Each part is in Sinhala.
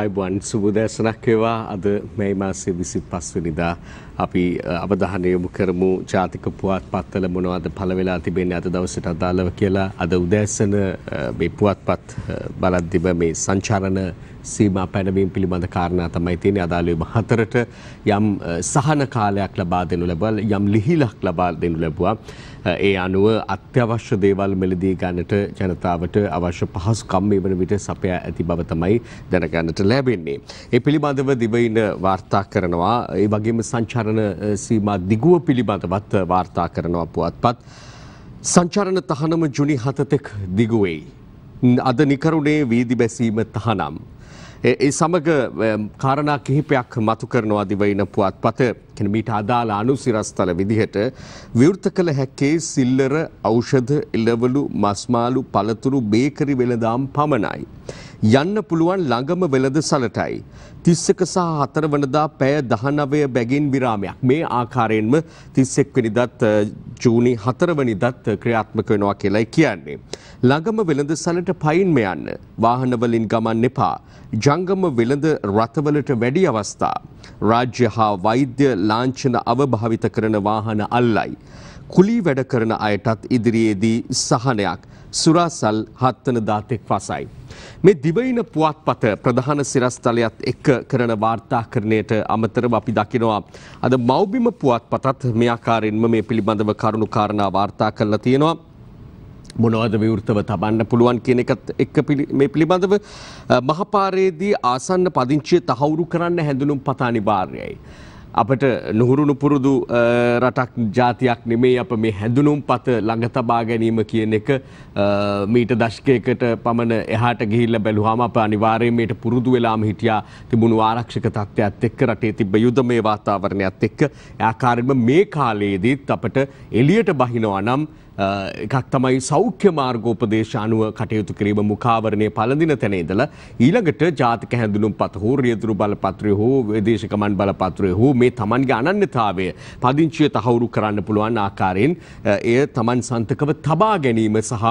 අයිබුවන් සුබදෑසනක් වේවා අද මේ මාසේ විසි පස්වනිදා අපි අවධානය යොමු කරමු ජාතික පුවත් පත්වල මොනවද පළ වෙලා තිබෙන්නේ අද දවසට අදාළව කියලා අද උදෑසන මේ පුවත්පත් බලද්දිම මේ සංචාරණ සීමා පැනවීම පිළිබඳ කාරණා තමයි තියෙන්නේ අදාළව හතරට යම් සහන කාලයක් ලබා දෙනු ලැබුවා යම් ලිහිලක් ලබා දෙනු ලැබුවා ඒ අනුව අත්‍යවශ්‍ය දේවල් මෙලදී ගන්නට ජනතාවට අවශ්‍ය පහසුකම් මේ වන විට සපයා ඇති බව තමයි දැනගන්නට ලැබෙන්නේ. ඒ පිළිබඳව දිවයින වාර්තා කරනවා ඒ වගේම සංචරණ සීමා දිගුව පිළිබඳවත් වාර්තා කරනවා පුවත්පත්. සංචරණ තහනම ජුනි හතතෙක් දිගුවෙයි. අද නිකරුණේ වීදි බැසීම තහනම්. ඒ සමග කාරණා කිහිපයක් මතු කරනවා දිවයින පුවත්පත කියන මීට අදාළ අනුසිරස්තල විදිහට විවෘත කළ හැක්කේ සිල්ලර ඖෂධ එළවලු මස්මාළු පළතුරු බේකරි වෙළඳාම් පමණයි. යන්න පුළුවන් ළඟම වෙළඳසලටයි. 31 සහ 4 වනදා පැය 19 බැගින් විරාමයක්. මේ ආකාරයෙන්ම 31 වෙනිදාත් ජූනි 4 වෙනිදාත් ක්‍රියාත්මක වෙනවා කියලායි කියන්නේ. ළඟම වෙළඳසලට පයින්ම යන්න. වාහන වලින් ගමන් එපා. ජංගම වෙළඳ රථවලට වැඩි අවස්ථා. රාජ්‍ය හා වෛද්‍ය ලාංඡන අවභාවිත කරන වාහන අල්ලයි. කුලී වැඩ කරන අයටත් ඉදිරියේදී සහනයක් සුරාසල් හත්තන දාතෙක් වසයි. මේ දිවයින පුවත්පත ප්‍රධාන සිරස්තලයත් එක්ක කරන වාර්තාකරණයට අමතරව අපි දකිනවා අද මෞබිම පුවත්පතත් මේ ආකාරයෙන්ම මේ පිළිබඳව කරුණු කාරණා වාර්තා කරලා තියෙනවා. මොනවද විවෘතව තබන්න පුළුවන් කියන එකත් එක්ක මේ පිළිබඳව මහපාරේදී ආසන්න පදිංචිය තහවුරු කරන්න හැඳුනුම් පතා අනිවාර්යයි. අපට නොහුරුණු පුරුදු රටක් ජාතියක් නෙමේ අප මේ හැඳුනුම් පත ළඟ තබා ගැනීම කියන එක මීට දශකයකට පමණ එහාට ගිහිල්ල බැලුහම අප අනිවාර්යමයට පුරුදු වෙලාම හිටියා තිබුණු ආරක්ෂක තත්ත්වයක් එක්ක රටේ තිබ යුදමය වාතාවරණයක් එක්ක ආකාරයෙන්ම මේ කාලයේදීත් අපට එලියට බහිනවා නම් එකක් තමයි සෞඛ්‍ය මාර්ගෝපදේශ අනුව කටයුතු කිරීම මුඛාවරණය පළඳින තැන ඉඳලා ඊළඟට ජාතික හැඳුනුම්පත හෝ රියදුරු බලපත්‍රය හෝ විදේශකමන් බලපත්‍රය හෝ මේ Tamanගේ අනන්‍යතාවය පදිංචිය තහවුරු කරන්න පුළුවන් ආකාරයෙන් එය Taman සන්තකව තබා ගැනීම සහ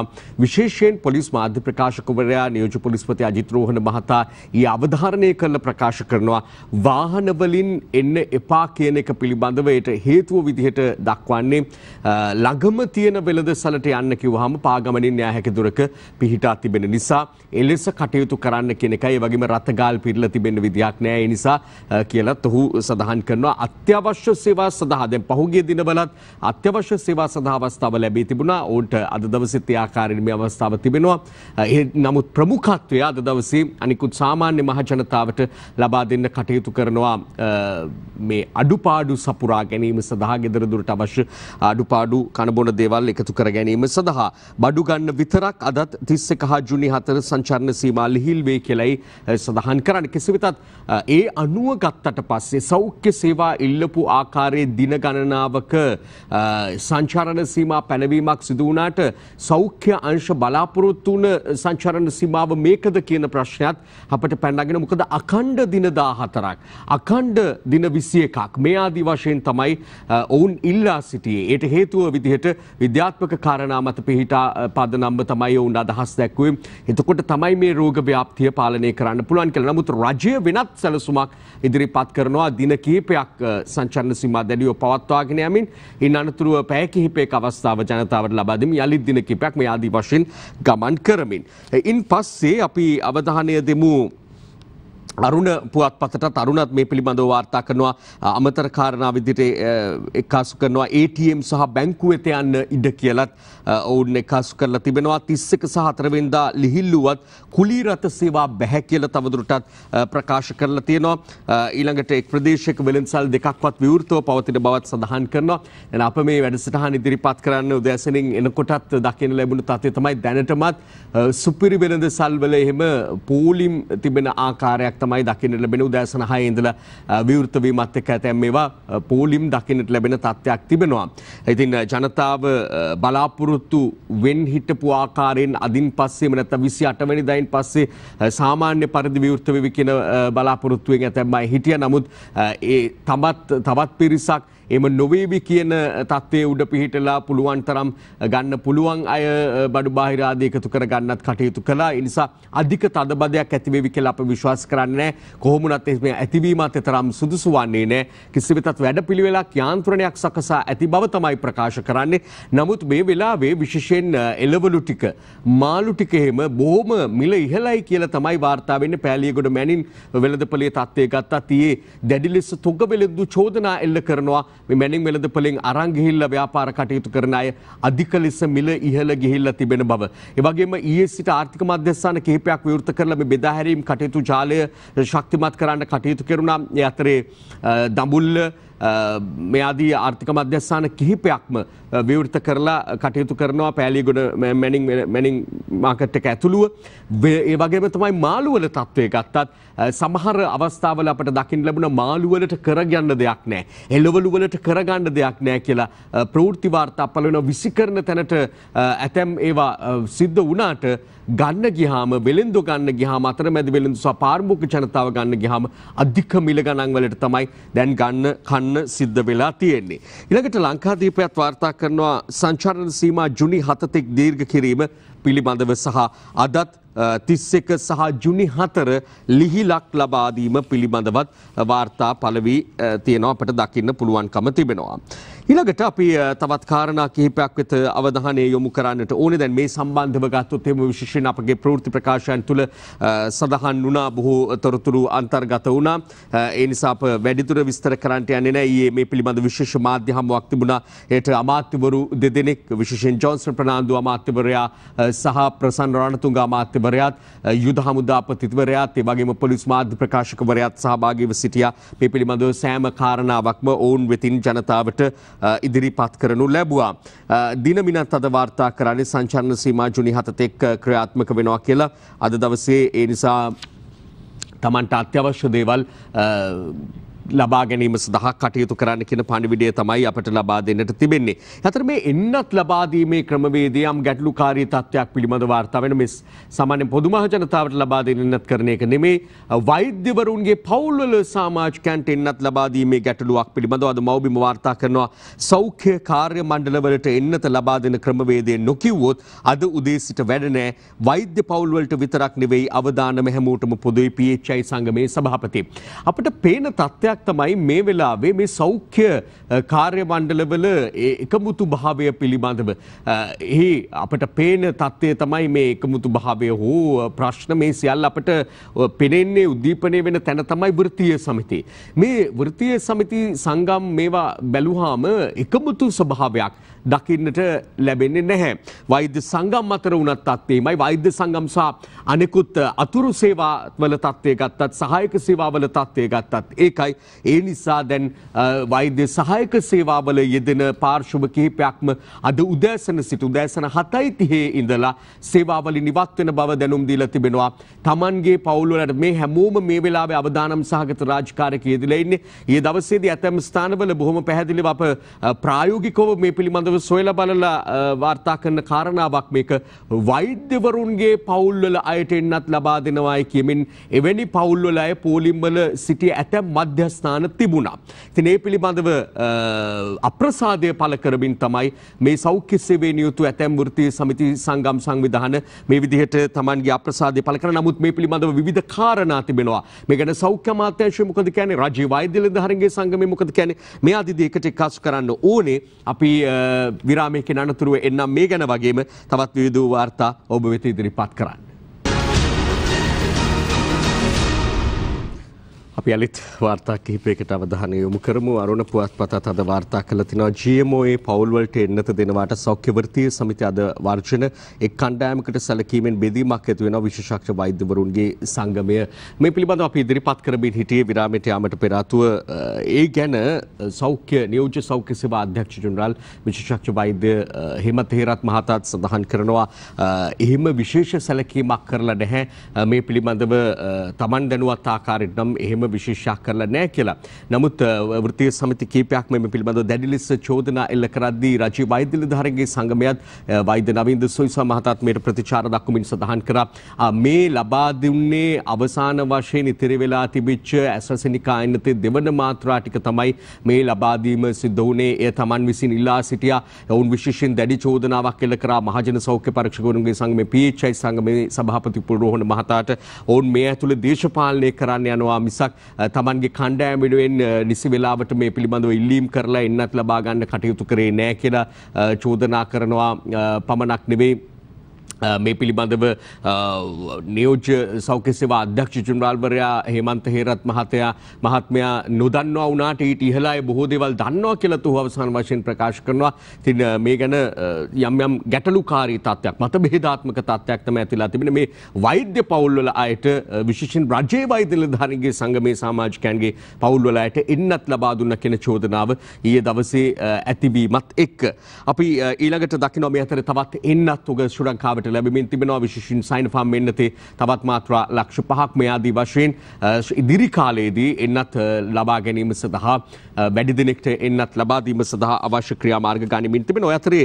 විශේෂයෙන් පොලිස් මාධ්‍ය ප්‍රකාශකවරයා නියෝජ්‍ය පොලිස්පති අජිත් රෝහණ මහතා ඊ අවධාරණය කරලා ප්‍රකාශ කරනවා වාහන වලින් එන්න එපා කියන එක පිළිබඳව ඒට හේතුව විදිහට දක්වන්නේ ළඟම තියෙන වෙල වෙළඳසලට යන්න කිව්වහම පාගමනින් න්යා හැකි දුරක පිහිටා තිබෙන නිසා එලෙස කටයුතු කරන්න කියන එකයි ඒ වගේම රතගාල් පිරලා තිබෙන විදියක් නෑ ඒ නිසා කියලත් ඔහු සඳහන් කරනවා අත්‍යවශ්‍ය සේවා සඳහා දැන් පහුගිය දිනවලත් අත්‍යවශ්‍ය සේවා සඳහා අවස්ථාව ලැබී තිබුණා ඔවුන්ට අද දවසේ ඒ ආකාරයෙන් මේ අවස්ථාව තිබෙනවා නමුත් ප්‍රමුඛත්වය අද දවසේ අනිකුත් සාමාන්‍ය මහජනතාවට ලබා දෙන්න කටයුතු කරනවා මේ අඩුපාඩු සපුරා ගැනීම සඳහා ගෙදර දුරට අවශ්‍ය අඩුපාඩු කනබොන දේවල් එකතු එකතු කර ගැනීම සඳහා බඩු ගන්න විතරක් අදත් 31 හා ජුනි 4 සංචාරණ සීමා ලිහිල් වේ කියලයි සඳහන් කරන්නේ. කෙසේ වෙතත් ඒ අනුව ගත්තට පස්සේ සෞඛ්‍ය සේවා ඉල්ලපු ආකාරයේ දින ගණනාවක සංචාරණ සීමා පැනවීමක් සිදු වුණාට සෞඛ්‍ය අංශ බලාපොරොත්තු වුණ සංචාරණ සීමාව මේකද කියන ප්‍රශ්නයත් අපට පැනනගෙන මොකද අඛණ්ඩ දින 14ක් අඛණ්ඩ දින 21ක් මේ ආදි වශයෙන් තමයි ඔවුන් ඉල්ලා සිටියේ. ඒට හේතුව විදිහට විද්‍යා ක්‍රියාත්මක කාරණා මත පිහිටා පදනම්ව තමයි ඔවුන් අදහස් දැක්වේ. එතකොට තමයි මේ රෝග ව්‍යාප්තිය පාලනය කරන්න පුළුවන් කියලා. නමුත් රජය වෙනත් සැලසුමක් ඉදිරිපත් කරනවා දින කිහිපයක් සංචාරණ සීමා දැඩිව පවත්වාගෙන යමින් ඉන් අනතුරුව පැය කිහිපයක අවස්ථාව ජනතාවට ලබා දෙමින් යලිත් දින කිහිපයක් මේ ආදී වශයෙන් ගමන් කරමින්. ඉන් පස්සේ අපි අවධානය දෙමු අරුණ පුවත්පතට තරුණත් මේ පිළිබඳව වාර්තා කරනවා අමතර කාරණා විදිහට එක්කාසු කරනවා ATM සහ බැංකුව වෙත යන්න ඉඩ කියලත් ඔවුන් එක්කාසු කරලා තිබෙනවා 31 සහ 4 වෙනිදා ලිහිල්ලුවත් කුලී රත සේවා බැහැ කියලා තවදුරටත් ප්‍රකාශ කරලා තියෙනවා ඊළඟට එක් ප්‍රදේශයක වෙළඳසල් දෙකක්වත් විවෘතව පවතින බවත් සඳහන් කරනවා දැන් අප මේ වැඩසටහන ඉදිරිපත් කරන්න උදෑසනින් එනකොටත් දකින්න ලැබුණු තත්ත්වය තමයි දැනටමත් සුපිරි වෙළඳසල් වල එහෙම පූලිම් තිබෙන ආකාරයක් තමයි දකින්නට ලැබෙන උදෑසන 6 ඉඳලා විවෘත වීමත් එක්ක ඇතැම් මේවා පෝලිම් දකින්නට ලැබෙන තත්ත්වයක් තිබෙනවා. ඉතින් ජනතාව බලාපොරොත්තු වෙන් හිටපු ආකාරයෙන් අදින් පස්සේම නැත්නම් 28 වෙනිදායින් පස්සේ සාමාන්‍ය පරිදි විවෘත වෙවි කියන බලාපොරොත්තුවෙන් ඇතැම් අය හිටියා. නමුත් ඒ තමත් තවත් පිරිසක් එම නොවේවි කියන තත්ත්වය උඩ පිහිටලා පුළුවන් තරම් ගන්න පුළුවන් අය බඩු බාහිරාද එකතු කර ගන්නත් කටයුතු කලා එනිසා අධික තදබදයක් ඇතිවේවි කියලා අප විශ්වාස කරන්නේ කොහොමුණත් මේ ඇතිවීමත් එතරම් සුදුසු වන්නේ නෑ කිසිවෙතත් වැඩ පිළිවෙලක් යාන්ත්‍රණයක් සකසා ඇති බව තමයි ප්‍රකාශ කරන්නේ නමුත් මේ වෙලාවේ විශේෂයෙන් එළවලු ටික මාළු ටික එහෙම බොහොම මිල ඉහළයි කියලා තමයි වාර්තා වෙන්නේ පෑලියගොඩ මැනින් වෙළඳපළේ තත්ත්වය ගත්තා තියේ දැඩි ලෙස තොග වෙළඳු චෝදනා එල්ල කරනවා මේ මැනින් වෙළඳපොලෙන් අරන් ගිහිල්ලා ව්‍යාපාර කටයුතු කරන අය අධික ලෙස මිල ඉහළ ගිහිල්ලා තිබෙන බව. ඒ වගේම ඊයේ සිට ආර්ථික මධ්‍යස්ථාන කිහිපයක් විවෘත කරලා මේ බෙදා හැරීම් කටයුතු ජාලය ශක්තිමත් කරන්න කටයුතු කෙරුණා. ඒ අතරේ දඹුල්ල මේ ආදී ආර්ථික මධ්‍යස්ථාන කිහිපයක්ම විවෘත කරලා කටයුතු කරනවා පෑලිගොඩ මැනිින් මැනිින් මාකට් එක ඇතුළුව ඒ වගේම තමයි මාළුවල තත්ත්වය ගත්තත් සමහර අවස්ථාවල අපට දකිින් ලැබුණ මාළුවලට කරගන්න දෙයක් නෑ. එල්ලවලු වලට කරගන්න දෙයක් නෑ කියලා ප්‍රෘතිවාර්තා අපල වෙන විසිකරන තැනට ඇතැම් ඒවා සිද්ධ වනාට ගන්න ගිහාම වෙළෙන්දු ගන්න ගිහාම අතරමැදි වෙළෙන්දු සහ පාර්මික ජනතාව ගන්න ගිහාම අධික මිල ගණන් වලට තමයි දැන් ගන්න කන්න සිද්ධ වෙලා තියෙන්නේ. ඊළඟට ලංකාදීපයත් වාර්තා කරනවා සංචාරණ සීමා ජුනි 7 තෙක් දීර්ඝ කිරීම පිළිබඳව සහ අදත් තිස්සෙක සහ ජුනි හතර ලිහිලක් ලබාදීම පිළිබඳවත් වාර්තා පලවී තියෙනවා අපට දකින්න පුළුවන්කම තිබෙනවා. ඊළඟට අපි තවත් කාරණා කිහිපයක් වෙත අවධානය යොමු කරන්නට ඕනේ. දැන් මේ සම්බන්ධව ගත්තොත් එම විශේෂයෙන් අපගේ ප්‍රවෘත්ති ප්‍රකාශයන් තුළ සඳහන් වුණා බොහෝ තොරතුරු අන්තර්ගත වුණා. ඒ නිසා අප වැඩිදුර විස්තර කරන්නට යන්නේ නැහැ. ඊයේ මේ පිළිබඳ විශේෂ මාධ්‍ය හමුවක් තිබුණා. ඒට අමාත්‍යවරු දෙදෙනෙක් විශේෂයෙන් ජොන්සන් ප්‍රනාන්දු අමාත්‍යවරයා සහ ප්‍රසන්න රණතුංග අමාත්‍යවරයාත් යුද හමුදාපතිවරයාත් ඒ වගේම පොලිස් මාධ්‍ය ප්‍රකාශකවරයාත් සහභාගීව සිටියා. මේ පිළිබඳව සෑම කාරණාවක්ම ඔවුන් වෙතින් ජනතාවට ඉදිරිපත් කරනු ලැබවා. දිනමිනත් අද වාර්තා කරන්නේ සංචරණ සීමා ජුනි හතතෙක් ක්‍රියාත්මක වෙනවා කියලා අද දවසේ ඒ නිසා තමන්ට අත්‍යවශ්‍ය දේවල් ලබා ගැනීම සඳහා කටයුතු කරන්න කියන පණිවිඩය තමයි අපට ලබා දෙන්නට තිබෙන්නේ. අතර මේ එන්නත් ලබාදීමේ ක්‍රමවේදය යම් ගැටලුකාරී තත්ත්වයක් පිළිබඳ වාර්තා වෙන මේ සාමාන්‍ය පොදු මහජනතාවට ලබා දෙන්නත් කරන එක නෙමේ වෛද්‍යවරුන්ගේ පවුල්වල සමාජිකයන්ට එන්නත් ලබා දීමේ ගැටලුවක් පිළිබඳව අද මව්බිම වාර්තා කරනවා සෞඛ්‍ය කාර්ය මණ්ඩලවලට එන්නත ලබා දෙන ක්‍රමවේදය නොකිව්වොත් අද උදේ සිට වැඩ නැහැ වෛද්‍ය පවුල්වලට විතරක් නෙවෙයි අවධානම හැමෝටම පොදුයි PHI සංගමේ සභාපති අපිට පේන තත්ත්වයක් දෙයක් තමයි මේ වෙලාවේ මේ සෞඛ්‍ය කාර්ය මණ්ඩලවල එකමුතු භාවය පිළිබඳව. එහි අපට පේන තත්ත්වය තමයි මේ එකමුතු භාවය හෝ ප්‍රශ්න මේ සියල් අපට පෙනෙන්නේ උද්දීපනය වෙන තැන තමයි වෘත්තීය සමිතිය. මේ වෘත්තීය සමිති සංගම් මේවා බැලුවාම එකමුතු ස්වභාවයක් දකින්නට ලැබෙන්නේ නැහැ. වෛද්‍ය සංගම් අතර වුණත් තත්ත්වයමයි වෛද්‍ය සංගම් සහ අනෙකුත් අතුරු සේවාවල තත්ත්වය ගත්තත් සහායක සේවාවල තත්ත්වය ගත්තත් ඒකයි ඒ නිසා දැන් වෛද්‍ය සහායක සේවාවල යෙදෙන පාර්ශව කිහිපයක්ම අද උදෑසන සිට උදෑසන 7:30 ඉඳලා සේවාවලින් ඉවත් වෙන බව දැනුම් දීලා තිබෙනවා. Tamanගේ පවුල් වලට මේ හැමෝම මේ වෙලාවේ අවදානම් සහගත රාජකාරියක යෙදලා ඉන්නේ. ඊයේ දවසේදී ඇතැම් ස්ථානවල බොහොම පැහැදිලිව අප ප්‍රායෝගිකව මේ පිළිබඳව සොයලා බලලා වාර්තා කරන කාරණාවක් මේක වෛද්‍යවරුන්ගේ පවුල්වල අයට එන්නත් ලබා දෙනවායි කියමින් එවැනි පවුල්වල අය පෝලිම්වල සිටි ඇතැම් මධ්‍යස්ථ මධ්‍යස්ථාන තිබුණා. ඉතින් ඒ පිළිබඳව අප්‍රසාදය පළ කරමින් තමයි මේ සෞඛ්‍ය සේවයේ නියුතු ඇතැම් වෘත්තීය සමිති සංගම් සංවිධාන මේ විදිහට Tamanගේ අප්‍රසාදය පළ කරන නමුත් මේ පිළිබඳව විවිධ කාරණා තිබෙනවා. මේ ගැන සෞඛ්‍ය අමාත්‍යාංශය මොකද කියන්නේ? රාජ්‍ය වෛද්‍ය නිලධාරීන්ගේ සංගමය මොකද කියන්නේ? මේ ආදී දෙකට එකතු කරන්න ඕනේ. අපි විරාමයකින් අනතුරුව එන්නම් මේ ගැන වගේම තවත් විවිධ වාර්තා ඔබ වෙත ඉදිරිපත් කරන්න. අපි අලිත් වාර්තා කිහිපයකට අවධානය යොමු කරමු. අරුණ පුවත්පතත් අද වාර්තා කළ තිනවා GMOA පවුල් වලට එන්නත දෙනවාට සෞඛ්‍ය වෘත්තීය සමිතිය අද වර්ජන එක් කණ්ඩායමකට සැලකීමෙන් බෙදීමක් ඇති වෙනවා විශේෂඥ වෛද්‍යවරුන්ගේ සංගමය. මේ පිළිබඳව අපි ඉදිරිපත් කරමින් හිටියේ විරාමයට යාමට පෙර ආතුව ඒ ගැන සෞඛ්‍ය නියෝජ්‍ය සෞඛ්‍ය සේවා අධ්‍යක්ෂ ජෙනරාල් විශේෂඥ වෛද්‍ය හේමන්ත හේරත් මහතාත් සඳහන් කරනවා එහෙම විශේෂ සැලකීමක් කරලා නැහැ මේ පිළිබඳව Taman දැනුවත් ආකාරයට නම් එහෙම විශේෂයක් කරලා නැහැ කියලා. නමුත් වෘත්තීය සමිති කීපයක්ම මේ පිළිබඳව දැඩි ලෙස චෝදනා එල්ල කරද්දී රජයේ වෛද්‍ය නිලධාරීන්ගේ සංගමයත් වෛද්‍ය නවින්ද සොයිසා මහතාත් මේට ප්‍රතිචාර දක්වමින් සඳහන් කරා මේ ලබා දුන්නේ අවසාන වශයෙන් ඉතිරි වෙලා තිබිච්ච ඇසසනිකා එන්නතේ දෙවන මාත්‍රා ටික තමයි මේ ලබා දීම සිද්ධ වුණේ. එය Taman විසින් ඉල්ලා සිටියා. ඔවුන් විශේෂයෙන් දැඩි චෝදනාවක් එල්ල කරා මහජන සෞඛ්‍ය පරීක්ෂකවරුන්ගේ සංගමේ PHI සංගමේ සභාපති පුරෝහණ මහතාට ඔවුන් මේ ඇතුළේ දේශපාලනය කරන්න යනවා මිසක් වතාවක් තමන්ගේ කණ්ඩෑම් වෙනුවෙන් නිසි වෙලාවට මේ පිළිබඳව ඉල්ලීම් කරලා එන්නත් ලබා ගන්න කටයුතු කරේ නැහැ කියලා චෝදනා කරනවා පමණක් නෙවෙයි මේ පිළිබඳව නියෝජ්‍ය සෞඛ්‍ය සේවා අධ්‍යක්ෂ ජනරාල්වරයා හේමන්ත හේරත් මහත්තයා මහත්මයා නොදන්නවා වුණාට ඊට ඉහළ අය බොහෝ දේවල් දන්නවා කියලා තුහු අවසාන වශයෙන් ප්‍රකාශ කරනවා. ඉතින් මේ ගැන යම් යම් ගැටලුකාරී තත්ත්වයක් මතභේදාත්මක තත්ත්වයක් තමයි ඇතිලා තිබෙන මේ වෛද්‍ය පවුල්වල අයට විශේෂයෙන් රජයේ වෛද්‍ය නිලධාරීන්ගේ සංගමේ සමාජිකයන්ගේ පවුල්වල අයට එන්නත් ලබා දුන්න කියන චෝදනාව ඊයේ දවසේ ඇතිවීමත් එක්ක අපි ඊළඟට දකිනවා මේ අතර තවත් එන්නත් උග ශ්‍රී ලංකාවට ලැබමින් තිබෙනවා විශේෂින් සයින් ෆාම් මෙන්නතේ තවත් මාත්‍රා ලක්ෂ පහක් මේ ආදී වශයෙන් ඉදිරි කාලයේදී එන්නත් ලබා ගැනීම සඳහා වැඩි දිනෙකට එන්නත් ලබා දීම සඳහා අවශ්‍ය ක්‍රියාමාර්ග ගනිමින් තිබෙන ඔය අතරේ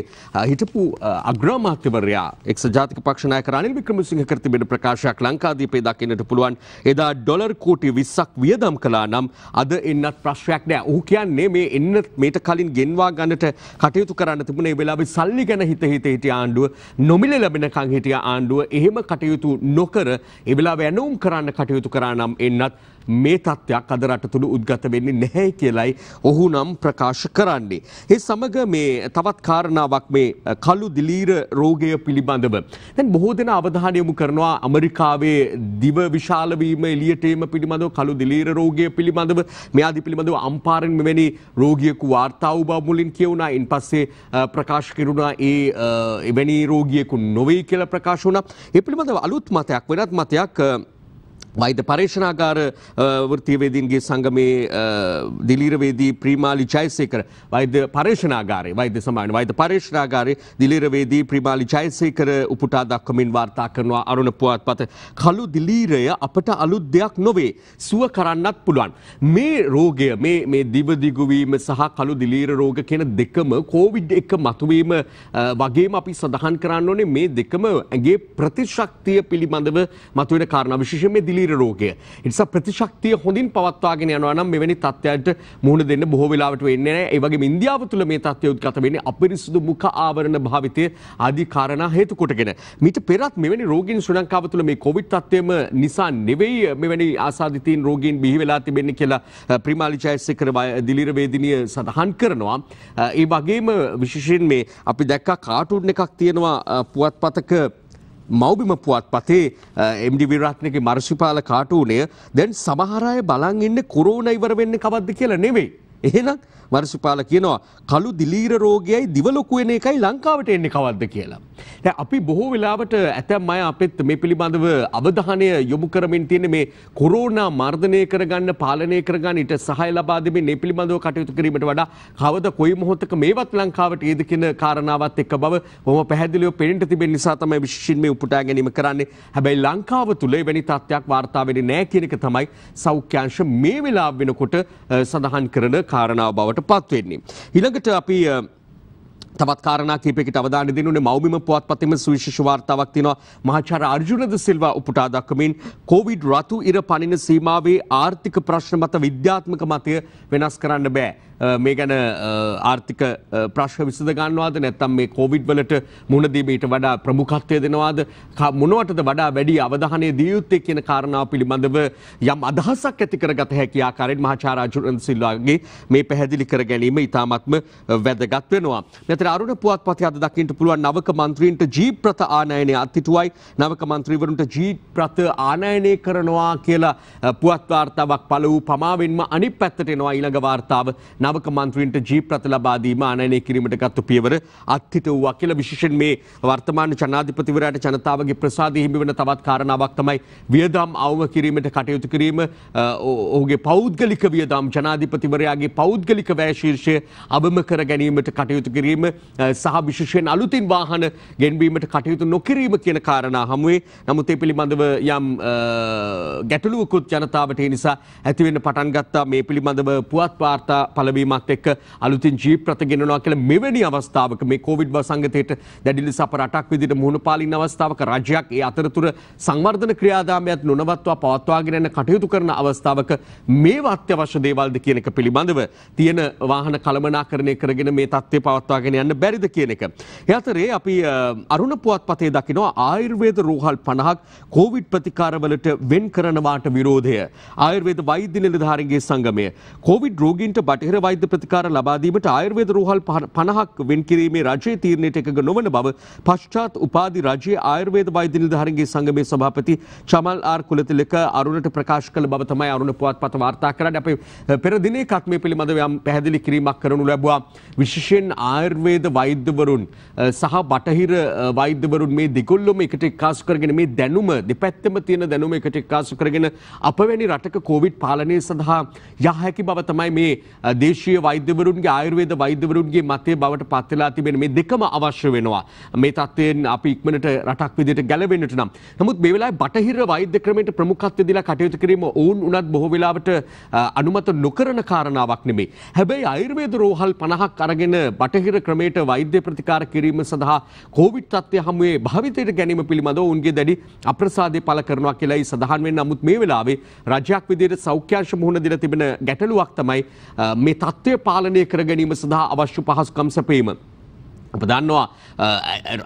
හිටපු අග්‍රාමාත්‍යවරයා එක්ස ජාතික පක්ෂ නායක රනිල් වික්‍රමසිංහ කර තිබෙන ප්‍රකාශයක් ලංකාදීපේ දකින්නට පුළුවන් එදා ඩොලර් කෝටි 20ක් වියදම් කළා නම් අද එන්නත් ප්‍රශ්නයක් නෑ. ඔහු කියන්නේ මේ එන්න මේට කලින් ගෙන්වා ගන්නට කටයුතු කරන්න තිබුණේ වෙලාවේ සල්ලි ගැන හිත හිත හිටිය ආණ්ඩුව නොමිල ලැබෙන වෙනකං හිටිය ආණ්ඩුව එහෙම කටයුතු නොකර එවෙලා වැනවුම් කරන්න කටයුතු කරානම් එන්නත් මේ තත්ත්වයක් අද රට තුළ උද්ගත වෙන්නේ නැහැ කියලයි ඔහු නම් ප්‍රකාශ කරන්නේ. ඒ සමග මේ තවත් කාරණාවක් මේ කළු දිලීර රෝගය පිළිබඳව. දැන් බොහෝ දෙනා අවධානය යොමු කරනවා ඇමරිකාවේ දිව විශාල වීම එළියට එීම පිළිබඳව කළු දිලීර රෝගය පිළිබඳව මේ ආදී පිළිබඳව අම්පාරෙන් මෙවැනි රෝගියෙකු වාර්තා වූ බව මුලින් කියුණා. ඉන් පස්සේ ප්‍රකාශ කෙරුණා ඒ එවැනි රෝගියෙකු නොවේ කියලා ප්‍රකාශ වුණා. ඒ පිළිබඳව අලුත් මතයක් වෙනත් මතයක් වෛද්‍ය පර්ේෂණාකාර වෘතියවේදීන්ගේ සංගමේ දිලීරවේදී ප්‍රීමාලි ජයසේකර වෛද්‍ය පර්ේෂණාගාරේ වෛද්‍ය සමාන වෛද්‍ය පර්ේෂණාගාරේ දිලීරවේදී ප්‍රීමාලි ජයසේකර උපුටා දක්වමින් වාර්තා කරනවා අරුණ පුවත්පත කළු දිලීරය අපට අලුත් දෙයක් නොවේ සුව කරන්නත් පුළුවන් මේ රෝගය මේ මේ දිව දිගු වීම සහ කළු දිලීර රෝග කියන දෙකම කොවිඩ් එක මතුවීම වගේම අපි සඳහන් කරන්න ඕනේ මේ දෙකම ඇගේ ප්‍රතිශක්තිය පිළිබඳව මතුවෙන කාරණා විශේෂයෙන් මේ දිලීර ශරීර රෝගය. එනිසා ප්‍රතිශක්තිය හොඳින් පවත්වාගෙන යනවා නම් මෙවැනි තත්ත්වයන්ට මුහුණ දෙන්න බොහෝ වෙලාවට වෙන්නේ නැහැ. ඒ වගේම ඉන්දියාව තුළ මේ තත්ත්වය උද්ගත වෙන්නේ අපිරිසුදු මුඛ ආවරණ භාවිතය ආදී කාරණා හේතු කොටගෙන. මීට පෙරත් මෙවැනි රෝගීන් ශ්‍රී ලංකාව තුළ මේ කොවිඩ් තත්ත්වයම නිසා නෙවෙයි මෙවැනි ආසාදිතීන් රෝගීන් බිහි වෙලා තිබෙන්නේ කියලා ප්‍රිමාලි ජයසේකර දිලිර වේදිනිය සඳහන් කරනවා. ඒ වගේම විශේෂයෙන් මේ අපි දැක්කා කාටුන් එකක් තියෙනවා පුවත්පතක මෞබිම පුවත් පතේ එම්ඩි විරත්නක මර්ශිපාල කාටූනය දැන් සමහරය බලන් ඉන්න කුරෝණ ඉවර වෙන්න කවද්ද කියලා නෙවෙයි. එහෙනම් මර්සිපාල කියනවා කළු දිලීර රෝගයයි දිවලොකු වෙන එකයි ලංකාවට එන්නේ කවද්ද කියලා. දැන් අපි බොහෝ වෙලාවට ඇතැම් අය අපිත් මේ පිළිබඳව අවධානය යොමු කරමින් තියෙන මේ කොරෝනා මර්ධනය කරගන්න පාලනය කරගන්න ඊට සහාය ලබා දෙමින් මේ පිළිබඳව කටයුතු කිරීමට වඩා කවද කොයි මොහොතක මේවත් ලංකාවට එයිද කියන කාරණාවත් එක්ක බව බොහොම පැහැදිලිව පෙනෙන්න තිබෙන නිසා තමයි විශේෂයෙන් මේ උපුටා ගැනීම කරන්නේ. හැබැයි ලංකාව තුල එවැනි තත්ත්වයක් වාර්තා වෙන්නේ නැහැ කියන එක තමයි සෞඛ්‍යාංශ මේ වෙලාව වෙනකොට සඳහන් කරන කාරණාව බවට පත්වෙන්නේ. හිළඟට අපි තවත් කාරණා කීපයකට අවධානය දෙනුනේ මෞබිම පුවත්පතේම සුවිශේෂ වාර්තාවක් තියෙනවා මහාචාර්ය අර්ජුනද සිල්වා උපුටා දක්වමින් කොවිඩ් රතු ඉර පනින සීමාවේ ආර්ථික ප්‍රශ්න මත විද්‍යාත්මක මතය වෙනස් කරන්න බෑ මේ ගැන ආර්ථික ප්‍රශ්න විසඳ ගන්නවාද නැත්නම් මේ කොවිඩ් වලට මුහුණ දීමට වඩා ප්‍රමුඛත්වය දෙනවාද මොනවටද වඩා වැඩි අවධානය දිය යුත්තේ කියන කාරණාව පිළිබඳව යම් අදහසක් ඇති කරගත හැකි ආකාරයෙන් මහාචාර්ය අර්ජුනද සිල්වාගේ මේ පැහැදිලි කර ගැනීම ඉතාමත්ම වැදගත් වෙනවා. අතර අරුණ පුවත්පතේ අද දක්ින්නට පුළුවන් නවක මන්ත්‍රීන්ට ජීප්‍රත ආනයනය අත්හිටුවයි නවක මන්ත්‍රීවරුන්ට ජීප්‍රත ආනයනය කරනවා කියලා පුවත් වාර්තාවක් පළ වූ පමාවෙන්ම අනිත් පැත්තට එනවා ඊළඟ වාර්තාව නවක මන්ත්‍රීන්ට ජීප්‍රත ලබා දීම ආනයනය කිරීමට ගත්තු පියවර අත්හිටුවා කියලා විශේෂයෙන් මේ වර්තමාන ජනාධිපතිවරයාට ජනතාවගේ ප්‍රසාදය හිමි වෙන තවත් කාරණාවක් තමයි වියදම් අවම කිරීමට කටයුතු කිරීම ඔහුගේ පෞද්ගලික වියදම් ජනාධිපතිවරයාගේ පෞද්ගලික වැය ශීර්ෂය අවම කර ගැනීමට කටයුතු කිරීම සහ විශෂයෙන් අලුතින් වාහන ගෙන්වීමට කටයුතු නොකිරීම කියන කාරණා හමුවේ නමුත් ඒ පිළිබඳව යම් ගැටලුවකුත් ජනතාවට නිසා ඇතිවෙන්න පටන් ගත්තා මේ පිළිබඳව පුවත් වාර්තා පළවීමත් එක්ක අලුතින් ජීප් රථ ගෙනනවා කියලා මෙවැනි අවස්ථාවක මේ කොවිඩ් වසංගතයට දැඩි ලෙස අප රටක් විදිහට මුහුණ පාලින අවස්ථාවක රජයක් ඒ අතරතුර සංවර්ධන ක්‍රියාදාමයක් නොනවත්වා පවත්වාගෙන යන කටයුතු කරන අවස්ථාවක මේ අත්‍යවශ්‍ය දේවල්ද කියන එක පිළිබඳව තියෙන වාහන කළමනාකරණය කරගෙන මේ තත්ත්වය පවත්වාගෙන යන්න බැරිද කියන එක. යතරේ අපි අරුණ පුවත් පතේ දකිනවා ආයුර්වේද රෝහල් පණහක් කෝවිඩ් ප්‍රතිකාරවලට වෙන් කරනවාට විරෝධය. ආයුර්වේද වෛද්‍ය නිලධාරීන්ගේ සංගමය. කෝවිඩ් රෝගීන්ට බටහිර වෛද්‍ය ප්‍රතිකාර ලබාදීමට ආයුර්වේද රෝහල් පණහක් වෙන් කිරීමේ රජයේ තීරණයට එකඟ නොවන බව පශ්චාත් උපාධි රජයේ ආයුර්වේද වෛද්‍ය නිලධාරීන්ගේ සංගමේ සභාපති චමල් ආර් කුලතිලක අරුණට ප්‍රකාශ කළ බව තමයි අරුණ පුවත් පත වාර්තා කරන්නේ. අපි පෙර දිනේ කත්මේ පිළිබඳව යම් පැහැදිලි කිරීමක් කරනු ලැබුවා. විශේෂයෙන් ආයුර්වේද ආයුර්වේද වෛද්‍යවරුන් සහ බටහිර වෛද්‍යවරුන් මේ දෙකොල්ලොම එකට එක්කාසු කරගෙන මේ දැනුම දෙපැත්තම තියෙන දැනුම එකට එක්කාසු කරගෙන අපවැනි රටක කොවිඩ් පාලනය සඳහා යා හැකි බව තමයි මේ දේශීය වෛද්‍යවරුන්ගේ ආයුර්වේද වෛද්‍යවරුන්ගේ මතය බවට පත් වෙලා තිබෙන මේ දෙකම අවශ්‍ය වෙනවා මේ තත්ත්වයෙන් අපි ඉක්මනට රටක් විදිහට ගැලවෙන්නට නම් නමුත් මේ වෙලාවේ බටහිර වෛද්‍ය ක්‍රමයට ප්‍රමුඛත්වය දීලා කටයුතු කිරීම ඔවුන් උනත් බොහෝ වෙලාවට අනුමත නොකරන කාරණාවක් නෙමේ. හැබැයි ආයුර්වේද රෝහල් 50ක් අරගෙන බටහිර ක්‍රමයට ක්‍රමයට වෛද්‍ය ප්‍රතිකාර කිරීම සඳහා කෝවිඩ් තත්ත්වය හමුවේ භාවිතයට ගැනීම පිළිබඳව උන්ගේ දැඩි අප්‍රසාදය පළ කරනවා කියලායි සඳහන් වෙන්නේ. නමුත් මේ වෙලාවේ රජයක් විදිහට සෞඛ්‍යාංශ මුහුණ දීලා තිබෙන ගැටලුවක් තමයි මේ තත්ත්වය පාලනය කර ගැනීම සඳහා අවශ්‍ය පහසුකම් සැපීම. අප දන්නවා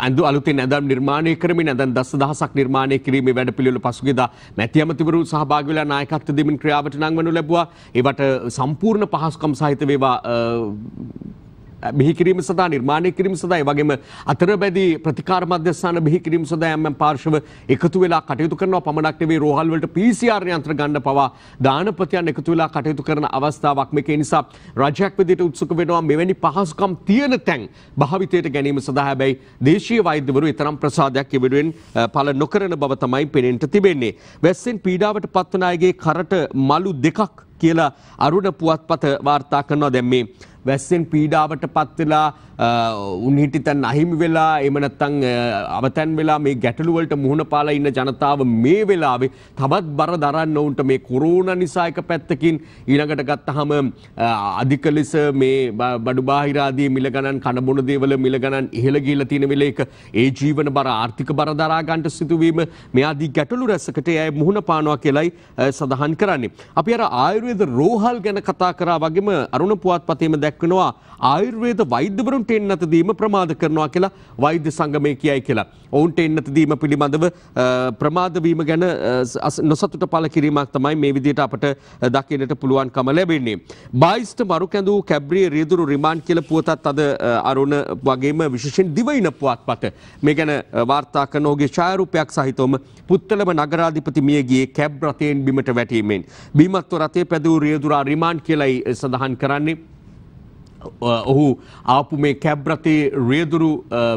ඇඳු අලුතින් ඇදම් නිර්මාණය කරමින් ඇදන් දස දහසක් නිර්මාණය කිරීමේ වැඩ පිළිවෙල පසුගියදා මැති ඇමතිවරු සහභාගී වෙලා නායකත්ව දෙමින් ක්‍රියාවට නංවනු ලැබුවා. ඒවට සම්පූර්ණ පහසුකම් සහිත වේවා බිහි කිරීම සඳහා නිර්මාණය කිරීම සඳහා ඒ වගේම අතරබැදි ප්‍රතිකාර මධ්‍යස්ථාන බිහි කිරීම සඳහා යම් පාර්ශව එකතු වෙලා කටයුතු කරනවා පමණක් නෙවෙයි රෝහල් වලට PCR යන්ත්‍ර ගන්න පවා දානපතියන් එකතු වෙලා කටයුතු කරන අවස්ථාවක් මේක නිසා රජයක් විදිහට උත්සුක වෙනවා මෙවැනි පහසුකම් තියෙන තැන් භාවිතයට ගැනීම සඳහා හැබැයි දේශීය වෛද්‍යවරු එතරම් ප්‍රසාදයක් ඉවඩුවෙන් පළ නොකරන බව තමයි පෙනෙන්ට තිබෙන්නේ වැස්සෙන් පීඩාවට පත්වන අයගේ කරට මලු දෙකක් කියලා අරුණ පුවත්පත වාර්තා කරනවා දැන් මේ වැස්සෙන් පීඩාවට පත් වෙලා උන් හිටිතන් අහිමි වෙලා එහෙම නැත්නම් අවතැන් වෙලා මේ ගැටලු වලට මුහුණ පාලා ඉන්න ජනතාව මේ වෙලාවේ තවත් බර දරන්න උන්ට මේ කොරෝනා නිසා එක පැත්තකින් ඊළඟට ගත්තහම අධික ලෙස මේ බඩු බාහිර ආදී මිල ගණන් කන බොන දේවල මිල ගණන් ඉහළ ගිහිලා තියෙන වෙලේක ඒ ජීවන බර ආර්ථික බර දරා ගන්නට සිදුවීම මේ ආදී ගැටලු රැසකට එය මුහුණ පානවා කියලයි සඳහන් කරන්නේ. අපි අර ආයුර්වේද රෝහල් ගැන කතා කරා වගේම අරුණ පුවත්පතේම දැක් දක්වනවා ආයුර්වේද වෛද්‍යවරුන්ට එන්නත දීම ප්‍රමාද කරනවා කියලා වෛද්‍ය සංගමය කියයි කියලා. ඔවුන්ට එන්නත දීම පිළිබඳව ප්‍රමාද වීම ගැන නොසතුට පළ කිරීමක් තමයි මේ විදිහට අපට දකින්නට පුළුවන්කම ලැබෙන්නේ. බයිස්ට මරු කැඳූ කැබ්‍රිය රියදුරු රිමාන්ඩ් කියලා පුවතත් අද අරුණ වගේම විශේෂයෙන් දිවයින පුවත්පත මේ ගැන වාර්තා කරන ඔහුගේ ඡායාරූපයක් සහිතවම පුත්තලම නගරාධිපති මියගියේ කැබ් රථයෙන් බිමට වැටීමෙන් බීමත්ව රථයේ පැදූ රියදුරා රිමාන්ඩ් කියලයි සඳහන් කරන්නේ ඔහු ආපු මේ කැබ්රතේ රියදුරු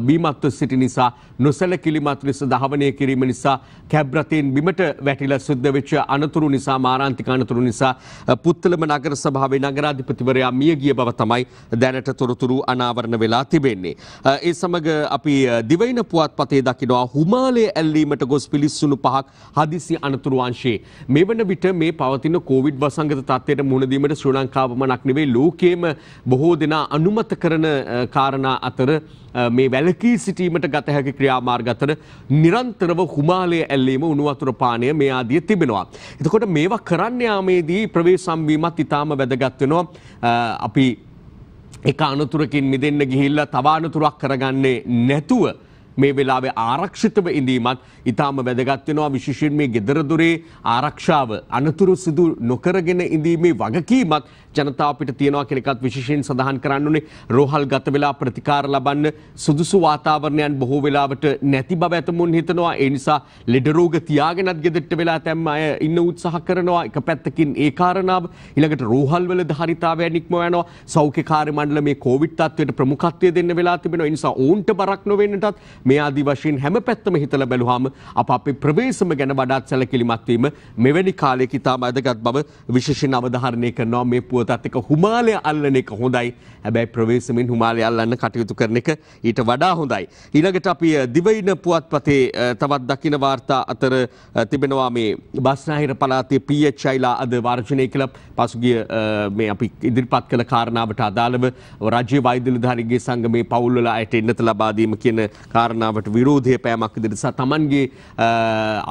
බීමත්ව සිටි නිසා නොසැල කිලිමත් ලෙස දහවනය කිරීම නිසා කැබ්රතයෙන් බිමට වැටිල සුද්ධ වෙච්ච අනතුරු නිසා මාරාන්තික අනතුරු නිසා පුත්තලම නගර සභාවේ නගරාධිපතිවරයා මිය ගිය බව තමයි දැනට තොරතුරු අනාවරණ වෙලා තිබෙන්නේ. ඒ සමග අපි දිවයින පුවත්පතේ දකිනවා හුමාලය ඇල්ලීමට ගොස් පිලිස්සුණු පහක් හදිසි අනතුරු අංශයේ මේ වන විට මේ පවතින කෝවිඩ් වසංගත තත්ත්වයට මුහුණ දීමට ශ්‍රී ලංකාවම නක් නෙවෙයි ලෝකයේම බොහෝ බොහෝ දෙනා අනුමත කරන කාරණා අතර මේ වැලකී සිටීමට ගත හැකි ක්‍රියාමාර්ග අතර නිරන්තරව හුමාලය ඇල්ලීම උණු වතුර පානය මේ ආදිය තිබෙනවා. එතකොට මේවා කරන්න යාමේදී ප්‍රවේශම් වීමත් ඊටාම වැදගත් වෙනවා. අපි එක අනතුරකින් මිදෙන්න ගිහිල්ලා තව අනතුරක් කරගන්නේ නැතුව මේ වෙලාවේ ආරක්ෂිතව ඉඳීමත් ඉතාම වැදගත්වෙනවා විශේෂයෙන් මේ ගෙදරදුරේ ආරක්ෂාව අනතුරු සිදු නොකරගෙන ඉඳීමේ වගකීමත් ජනතාව පිට තියෙනවා කෙනෙකත් විශේෂයෙන් සඳහන් කරන්න උනේ රෝහල් ගත වෙලා ප්‍රතිකාර ලබන්න සුදුසු වාතාවරණයන් බොහෝ වෙලාවට නැති බව ඇතමුන් හිතනවා ඒ නිසා ලෙඩ රෝග තියාගෙනත් ගෙදරට වෙලා තැම්ම අය ඉන්න උත්සාහ කරනවා එක පැත්තකින් ඒ කාරණාව ඊළඟට රෝහල් වල ධාරිතාවය නික්ම යනවා සෞඛ්‍ය කාර්ය මණ්ඩල මේ කොවිඩ් තත්ත්වයට ප්‍රමුඛත්වය දෙන්න වෙලා තිබෙනවා ඒ නිසා ඔවුන්ට බරක් නොවෙන්නටත් මේ ආදී වශයෙන් හැම පැත්තම හිතලා බැලුවාම අප අපේ ප්‍රවේශම ගැන වඩාත් සැලකිලිමත් වීම මෙවැනි කාලයක ඉතාම වැදගත් බව විශේෂයෙන් අවධාරණය කරනවා මේ පුවතත් එක්ක හිමාලය අල්ලන එක හොඳයි හැබැයි ප්‍රවේශමෙන් හිමාලය අල්ලන්න කටයුතු කරන එක ඊට වඩා හොඳයි ඊළඟට අපි දිවයින පුවත්පතේ තවත් දකින වාර්තා අතර තිබෙනවා මේ බස්නාහිර පළාතේ පීඑච්ಐලා අද වර්ජනය කළ පසුගිය මේ අපි ඉදිරිපත් කළ කාරණාවට අදාළව රාජ්‍ය වෛද්‍ය නිලධාරීන්ගේ සංගමේ පවුල්වල අයට එන්නත ලබා දීම කියන කාරණා කාරණාවට විරෝධය පෑමක් ඉදිරිසා තමන්ගේ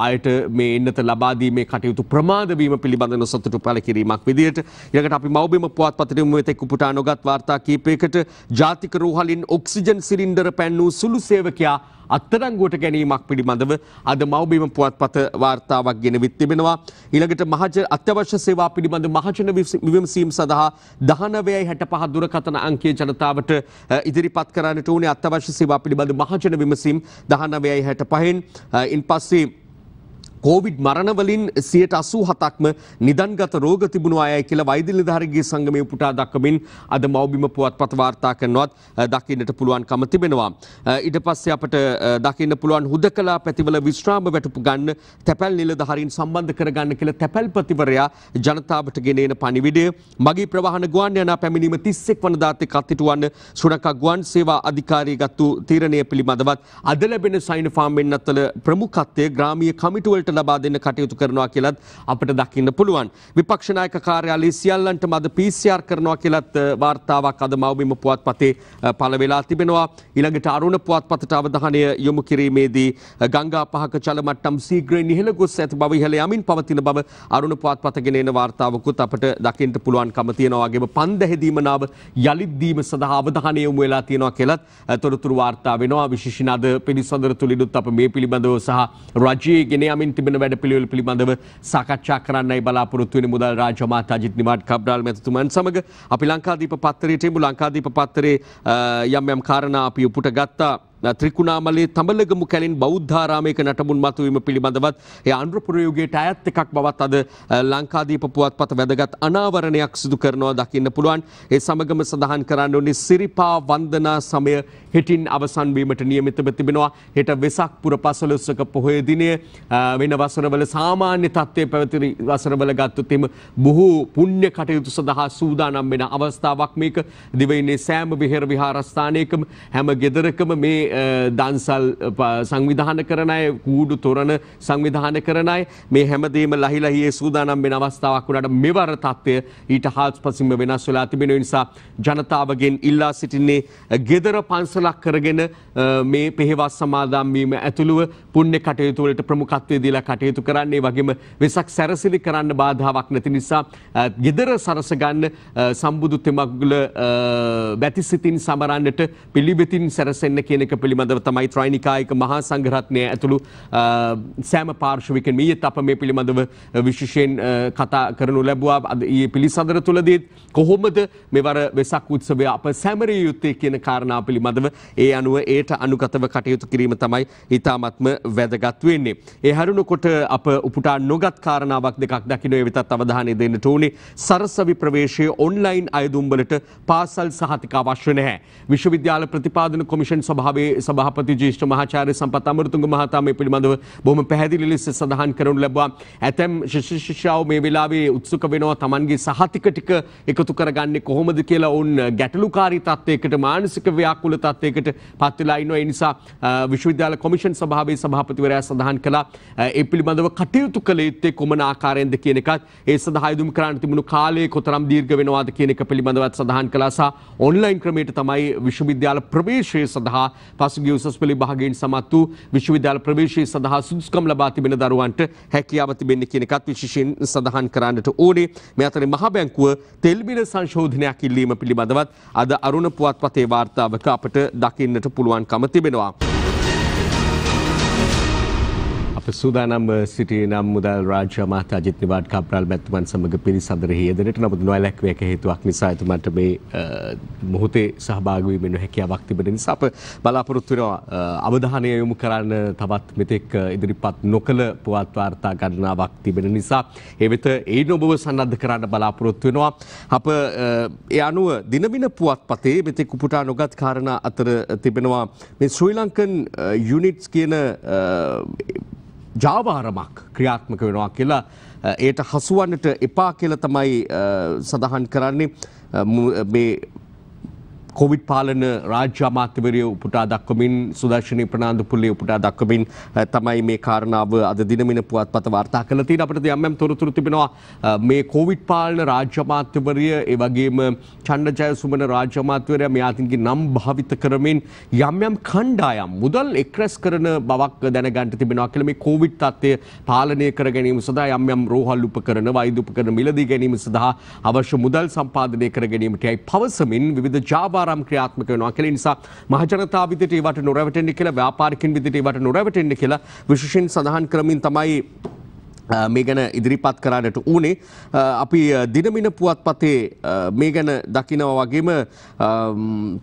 අයට මේ එන්නත ලබාදීමේ කටයුතු ප්‍රමාදවීම පිළිබඳ නොසතුට පල කිරීමක් විදියට යකට අපි මවබිම පුවත් පතරිම වෙතෙක් උපුටා නොගත් වාර්තා කීපයකට ජාතික රෝහලින් ඔක්සිජන් සිරින්ඩර පැන් වූ සුළු සේවකයා අත්තරංගුවට ගැනීමක් පිළිබඳව අද මව්බිම පුවත්පත වාර්තාවක් ගෙනවිත් තිබෙනවා. ඊළඟට මහජ අත්‍යවශ්‍ය සේවා පිළිබඳ මහජන විමසීම් සඳහා 19.65 දුරකථන අංකයේ ජනතාවට ඉදිරිපත් කරන්නට උනේ අත්‍යවශ්‍ය සේවා පිළිබඳ මහජන විමසීම් 19.65න් ඉන්පස්සේ කෝවිඩ් මරණවලින් සියයට අසූ හතක්ම නිදන්ගත රෝග තිබුණු අයයි කියලා වෛද්‍ය නිලධාරීගේ සංගමය පුටා දක්වමින් අද මව්බිම පුවත්පත් වාර්තා කරනවත් දකින්නට පුළුවන්කම තිබෙනවා. ඊට පස්සේ අපට දකින්න පුළුවන් හුදකලා පැතිවල විශ්‍රාම වැටුපු ගන්න තැපැල් නිලධාරීන් සම්බන්ධ කරගන්න කියලා තැපැල්පතිවරයා ජනතාවට ගෙනෙන පණිවිඩය මගේ ප්‍රවාහන ගුවන් යානා පැමිණීම 31 වනදාත් එක්ක අත්හිටුවන්න සුනකා ගුවන් සේවා අධිකාරිය ගත්තු තීරණය පිළිබඳවත් අද ලැබෙන සයින් ෆාම් වෙන්නත්වල ප්‍රමුඛත්වය ග්‍රාමීය කමිටුවලට සැපයට ලබා දෙන්න කටයුතු කරනවා කියලත් අපට දකින්න පුළුවන්. විපක්ෂ නායක කාර්යාලයේ සියල්ලන්ටම අද PCR කරනවා කියලත් වාර්තාවක් අද මව්බිම පුවත්පතේ පළ වෙලා තිබෙනවා. ඊළඟට අරුණ පුවත්පතට අවධානය යොමු කිරීමේදී ගංගා පහක ජලමට්ටම් සීඝ්‍රයෙන් ඉහළ ගොස් ඇති බව ඉහළ යමින් පවතින බව අරුණ පුවත්පත ගෙන එන වාර්තාවකුත් අපට දකින්න පුළුවන්කම තියෙනවා. වගේම පන්ද හැදීමනාව යලිත් දීම සඳහා අවධානය යොමු වෙලා තියෙනවා කියලත් තොරතුරු වාර්තා වෙනවා. විශේෂයෙන් අද පිළිසඳර තුලිනුත් අප මේ පිළිබඳව සහ රජයේ ගෙන යමින් තිබෙන වැඩපිළිවෙල පිළිබඳව සාකච්ඡා කරන්නයි බලාපොරොත්තු වෙන මුදල් රාජ්‍ය මාතා අජිත් නිමාඩ් කබ්‍රාල් මැතිතුමන් සමග අපි ලංකාදීප පත්තරේට එමු ලංකාදීප පත්තරේ යම් යම් කාරණා අපි උපුට ගත්තා ත්‍රිකුණාමලේ තඹලගමු කැලින් බෞද්ධාරාමයක නටමුන් මතුවීම පිළිබඳවත් ඒ අන්ර ප්‍රයෝගයට අයත් එකක් බවත් අද ලංකාදීප පුවත්පත වැදගත් අනාවරණයක් සිදු කරනවා දකින්න පුළුවන්. ඒ සමගම සඳහන් කරන්න ඕනේ සිරිපා වන්දනා සමය හෙටින් අවසන් වීමට නියමිතව තිබෙනවා. හෙට වෙසක් පුර පසළොස්වක පොහොය දිනය වෙන වසරවල සාමාන්‍ය තත්ත්වයේ පැවති වසරවල ගත්තොත් එම බොහෝ පුණ්‍ය කටයුතු සඳහා සූදානම් වෙන අවස්ථාවක් මේක. දිවයිනේ සෑම විහෙර විහාරස්ථානයකම හැම ගෙදරකම මේ දන්සල් සංවිධාන කරන අය කූඩු තොරණ සංවිධාන කරන අය මේ හැමදේම ලහිලා හියේ සූදානම් වෙන අවස්ථාවක් වුණාට මෙවර තත්ත්වය ඊට හාත්පසින්ම වෙනස් වෙලා තිබෙන නිසා ජනතාවගෙන් ඉල්ලා සිටින්නේ gedara පන්සලක් කරගෙන මේ පෙහෙවස් සමාදන් වීම ඇතුළුව පුණ්‍ය කටයුතු වලට ප්‍රමුඛත්වය දීලා කටයුතු කරන්නේ වගේම වෙසක් සැරසිලි කරන්න බාධාවක් නැති නිසා gedara සරස ගන්න සම්බුදු තෙමගුල බැතිසිතින් සමරන්නට පිළිවෙතින් සැරසෙන්න කියන එක පිළිබඳව තමයි ත්‍රයිනිකායික මහා සංගරත්නය ඇතුළු සෑම පාර්ශවිකෙන් මීයත් අප මේ පිළිබඳව විශෂයෙන් කතා කරනු ලැබවා ඒ පිළිසඳර තුළදීත් කොහොමද මෙවර වෙසක් උත්සවය අප සැමරිය යුත්තේ කියන කාරණා පිළිබඳව ඒ අනුව ඒට අනුගතව කටයුතු කිරීම තමයි ඉතාමත්ම වැදගත් වෙන්නේ. ඒ හැරුණකොට අප උපුටා නොගත් කාරණාවක් දෙකක් දකිනොය වෙතත් අවධානය දෙන්න ටෝනි සරසවි ප්‍රවේශය ඔන්ලයින් අයදුම්වලට පාසල් සහතික අවශ්‍ය නැහැ. විශ්වවිද්‍යාල ප්‍රතිපාදන කොමිෂන් සභාවේ අපේ සභාපති ජේෂ්ඨ මහාචාර්ය සම්පත් අමරතුංග මහතා මේ පිළිබඳව බොහොම පැහැදිලි ලෙස සඳහන් කරනු ලැබුවා. ඇතැම් ශිෂ්‍ය ශිෂ්‍යාවෝ මේ වෙලාවේ උත්සුක වෙනවා Tamanගේ සහතික ටික එකතු කරගන්නේ කොහොමද කියලා ඔවුන් ගැටලුකාරී තත්ත්වයකට මානසික ව්‍යාකූල තත්ත්වයකට පත් වෙලා ඉන්නවා. ඒ නිසා විශ්වවිද්‍යාල කොමිෂන් සභාවේ සභාපතිවරයා සඳහන් කළා ඒ පිළිබඳව කටයුතු කළ යුත්තේ කොමන ආකාරයෙන්ද කියන එකත් ඒ සඳහා යොදම් කරන්න තිබුණු කාලය කොතරම් දීර්ඝ වෙනවාද කියන එක පිළිබඳවත් සඳහන් කළා සහ ඔන්ලයින් ක්‍රමයට තමයි විශ්වවිද්‍යාල ප්‍රවේශය සඳහා පසුගිය උසස් පෙළ විභාගයෙන් සමත් වූ විශ්වවිද්‍යාල ප්‍රවේශය සඳහා සුදුසුකම් ලබා තිබෙන දරුවන්ට හැකියාව තිබෙන්නේ කියන එකත් විශේෂයෙන් සඳහන් කරන්නට ඕනේ. මේ අතරේ මහා බැංකුව තෙල් බිල සංශෝධනයක් ඉල්ලීම පිළිබඳවත් අද අරුණ පුවත්පතේ වාර්තාවක අපට දකින්නට පුළුවන්කම තිබෙනවා. අප සූදානම් සිටියේ නම් මුදල් රාජ්‍ය අමාත්‍ය අජිත් නිවාඩ් කබ්‍රාල් මැතිතුමන් සමග පිරිසඳරෙහි යෙදෙනට නමුත් නොයලැක්වියක හේතුවක් නිසා එතුමන්ට මේ මොහොතේ සහභාගී වීමෙන් හැකියාවක් තිබෙන නිසා අප බලාපොරොත්තු වෙනවා අවධානය යොමු කරන්න තවත් මෙතෙක් ඉදිරිපත් නොකළ පුවත් වාර්තා ගණනාවක් තිබෙන නිසා ඒ වෙත ඒ නොබව සන්නද්ධ කරන්න බලාපොරොත්තු වෙනවා අප ඒ අනුව දිනමින පුවත්පතේ මෙතෙක් උපුටා නොගත් කාරණා අතර තිබෙනවා මේ ශ්‍රී ලංකන් යුනිට්ස් කියන ජාවාරමක් ක්‍රියාත්මක වෙනවා කියලා ඒට හසුවන්නට එපා කියලා තමයි සඳහන් කරන්නේ මේ කොවිඩ් පාලන රාජ්‍ය අමාත්‍යවරය උපුටා දක්වමින් සුදර්ශනී ප්‍රනාන්දු පුල්ලේ උපුටා දක්වමින් තමයි මේ කාරණාව අද දිනමින පුවත්පත වාර්තා කරලා තියෙන අපිට යම් යම් තොරතුරු තිබෙනවා මේ කොවිඩ් පාලන රාජ්‍ය අමාත්‍යවරය ඒ වගේම චණ්ඩජය සුමන රාජ්‍ය අමාත්‍යවරයා මේ ආතින්ගේ නම් භාවිත කරමින් යම් යම් කණ්ඩායම් මුදල් එක්රැස් කරන බවක් දැනගන්න තිබෙනවා කියලා මේ කොවිඩ් තත්ත්වය පාලනය කර ගැනීම සඳහා යම් යම් රෝහල් උපකරණ වෛද්‍ය උපකරණ මිලදී ගැනීම සඳහා අවශ්‍ය මුදල් සම්පාදනය කර ගැනීමටයි පවසමින් විවිධ Java ව්‍යාපාරම් ක්‍රියාත්මක වෙනවා කියලා. නිසා මහජනතාව විදිහට ඒවට නොරැවටෙන්න කියලා ව්‍යාපාරිකින් විදිහට ඒවට නොරැවටෙන්න කියලා විශේෂයෙන් සඳහන් කරමින් තමයි මේ ගැන ඉදිරිපත් කරන්නට ඌනේ අපි දිනමින පුවත්පතේ මේ ගැන දකිනවා වගේම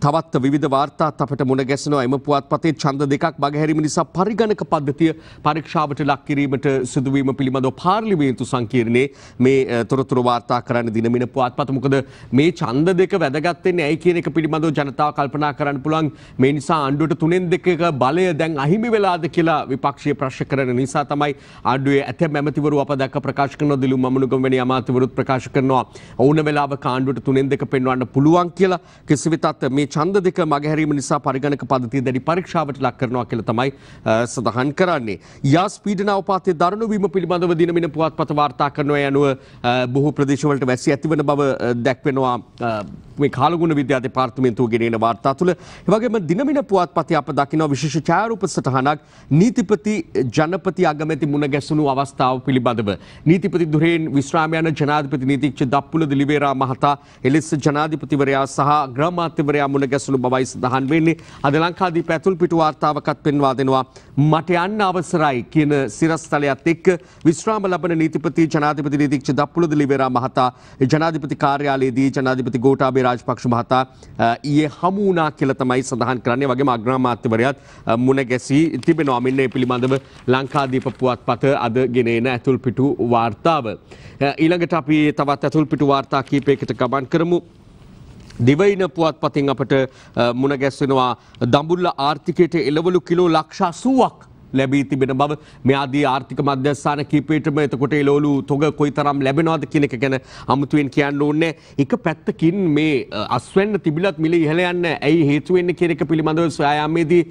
තවත් විවිධ වාර්තාත් අපට මුණ ගැසෙනවා එම පුවත්පතේ ඡන්ද දෙකක් බගහැරීම නිසා පරිගණක පද්ධතිය පරීක්ෂාවට ලක් කිරීමට සිදුවීම පිළිබඳව පාර්ලිමේන්තු සංකීර්ණයේ මේ තොරතුරු වාර්තා කරන්න දිනමින පුවත්පත මොකද මේ ඡන්ද දෙක වැදගත් වෙන්නේ ඇයි කියන එක පිළිබඳව ජනතාව කල්පනා කරන්න පුළුවන් මේ නිසා ආණ්ඩුවට තුනෙන් දෙකක බලය දැන් අහිමි වෙලාද කියලා විපක්ෂීය ප්‍රශ්න කරන නිසා තමයි ආණ්ඩුවේ ඇතැම් ඇමති අමාත්‍යවරු අප දැක්ක ප්‍රකාශ කරන දිලු මමනුගම වැනි අමාත්‍යවරුත් ප්‍රකාශ කරනවා ඕන වෙලාව කාණ්ඩුවට තුනෙන් දෙක පෙන්වන්න පුළුවන් කියලා කිසිවිතත් මේ ඡන්ද දෙක මගහැරීම නිසා පරිගණක පද්ධතිය දැඩි පරීක්ෂාවට ලක් කරනවා කියලා තමයි සඳහන් කරන්නේ. යාස් පීඩන අවපාතයේ දරණු වීම පිළිබඳව දිනමින පුවත්පත වාර්තා කරනවා යනුව බොහෝ ප්‍රදේශවලට වැසි ඇතිවන බව දැක්වෙනවා මේ කාලගුණ විද්‍යා දෙපාර්තමේන්තුව ගෙනෙන වාර්තා තුළ. ඒ වගේම දිනමින පුවත්පතේ අප දකිනවා විශේෂ ඡායාරූප සටහනක් නීතිපති ජනපති අගමැති මුණ ගැසුණු අවස්ථාව පිළිබඳව. නීතිපති දුරෙන් විශ්‍රාම යන ජනාධිපති නීතිච්ච දප්පුල දිලිවේරා මහතා එලෙස ජනාධිපතිවරයා සහ ග්‍රාමාත්‍යවරයා මුණ ගැසුණු බවයි සඳහන් වෙන්නේ. අද ලංකාදීප ඇතුල් පිටු වාර්තාවකත් පෙන්වා දෙනවා. මට යන්න අවසරයි කියන සිරස්තලයත් එක්ක විශ්‍රාම ලබන නීතිපති ජනාධිපති නීතිච්ච දප්පුල දිලිවේරා මහතා ජනාධිපති කාර්යාලයේදී ජනාධිපති ගෝඨාභය රාජපක්ෂ මහතා ඊයේ හමු වුණා කියලා තමයි සඳහන් කරන්නේ. වගේම අග්‍රාමාත්‍යවරයාත් මුණ ගැසී තිබෙනවා. මෙන්න ඒ පිළිබඳව ලංකාදීප පුවත්පත අද ගෙනේන ඇතුල්පිටු වාර්තාව. ඊළඟට අපි තවත් ඇතුල්පිටු වාර්තා කීපයකට ගමන් කරමු. දිවයින පුවත් පතින් අපට මුණගැස්වෙනවා දඹුල්ල ආර්ථිකයට එළවලු කිලෝ ලක්ෂා සුවක් ලැබී තිබෙන බව මෙයාදී ආර්ථික මධ්‍යස්ථාන කීපයටම එතකොට එළවලු තොග කොයිතරම් ලැබෙනවද කියන එක ගැන අමුතුවෙන් කියන්න ඕනේ. එක පැත්තකින් මේ අස්වැන්න තිබිලත් මිල ඉහළ යන්න ඇයි හේතු වෙන්නේ කියන එක පිළිබඳව සොයායාමේදී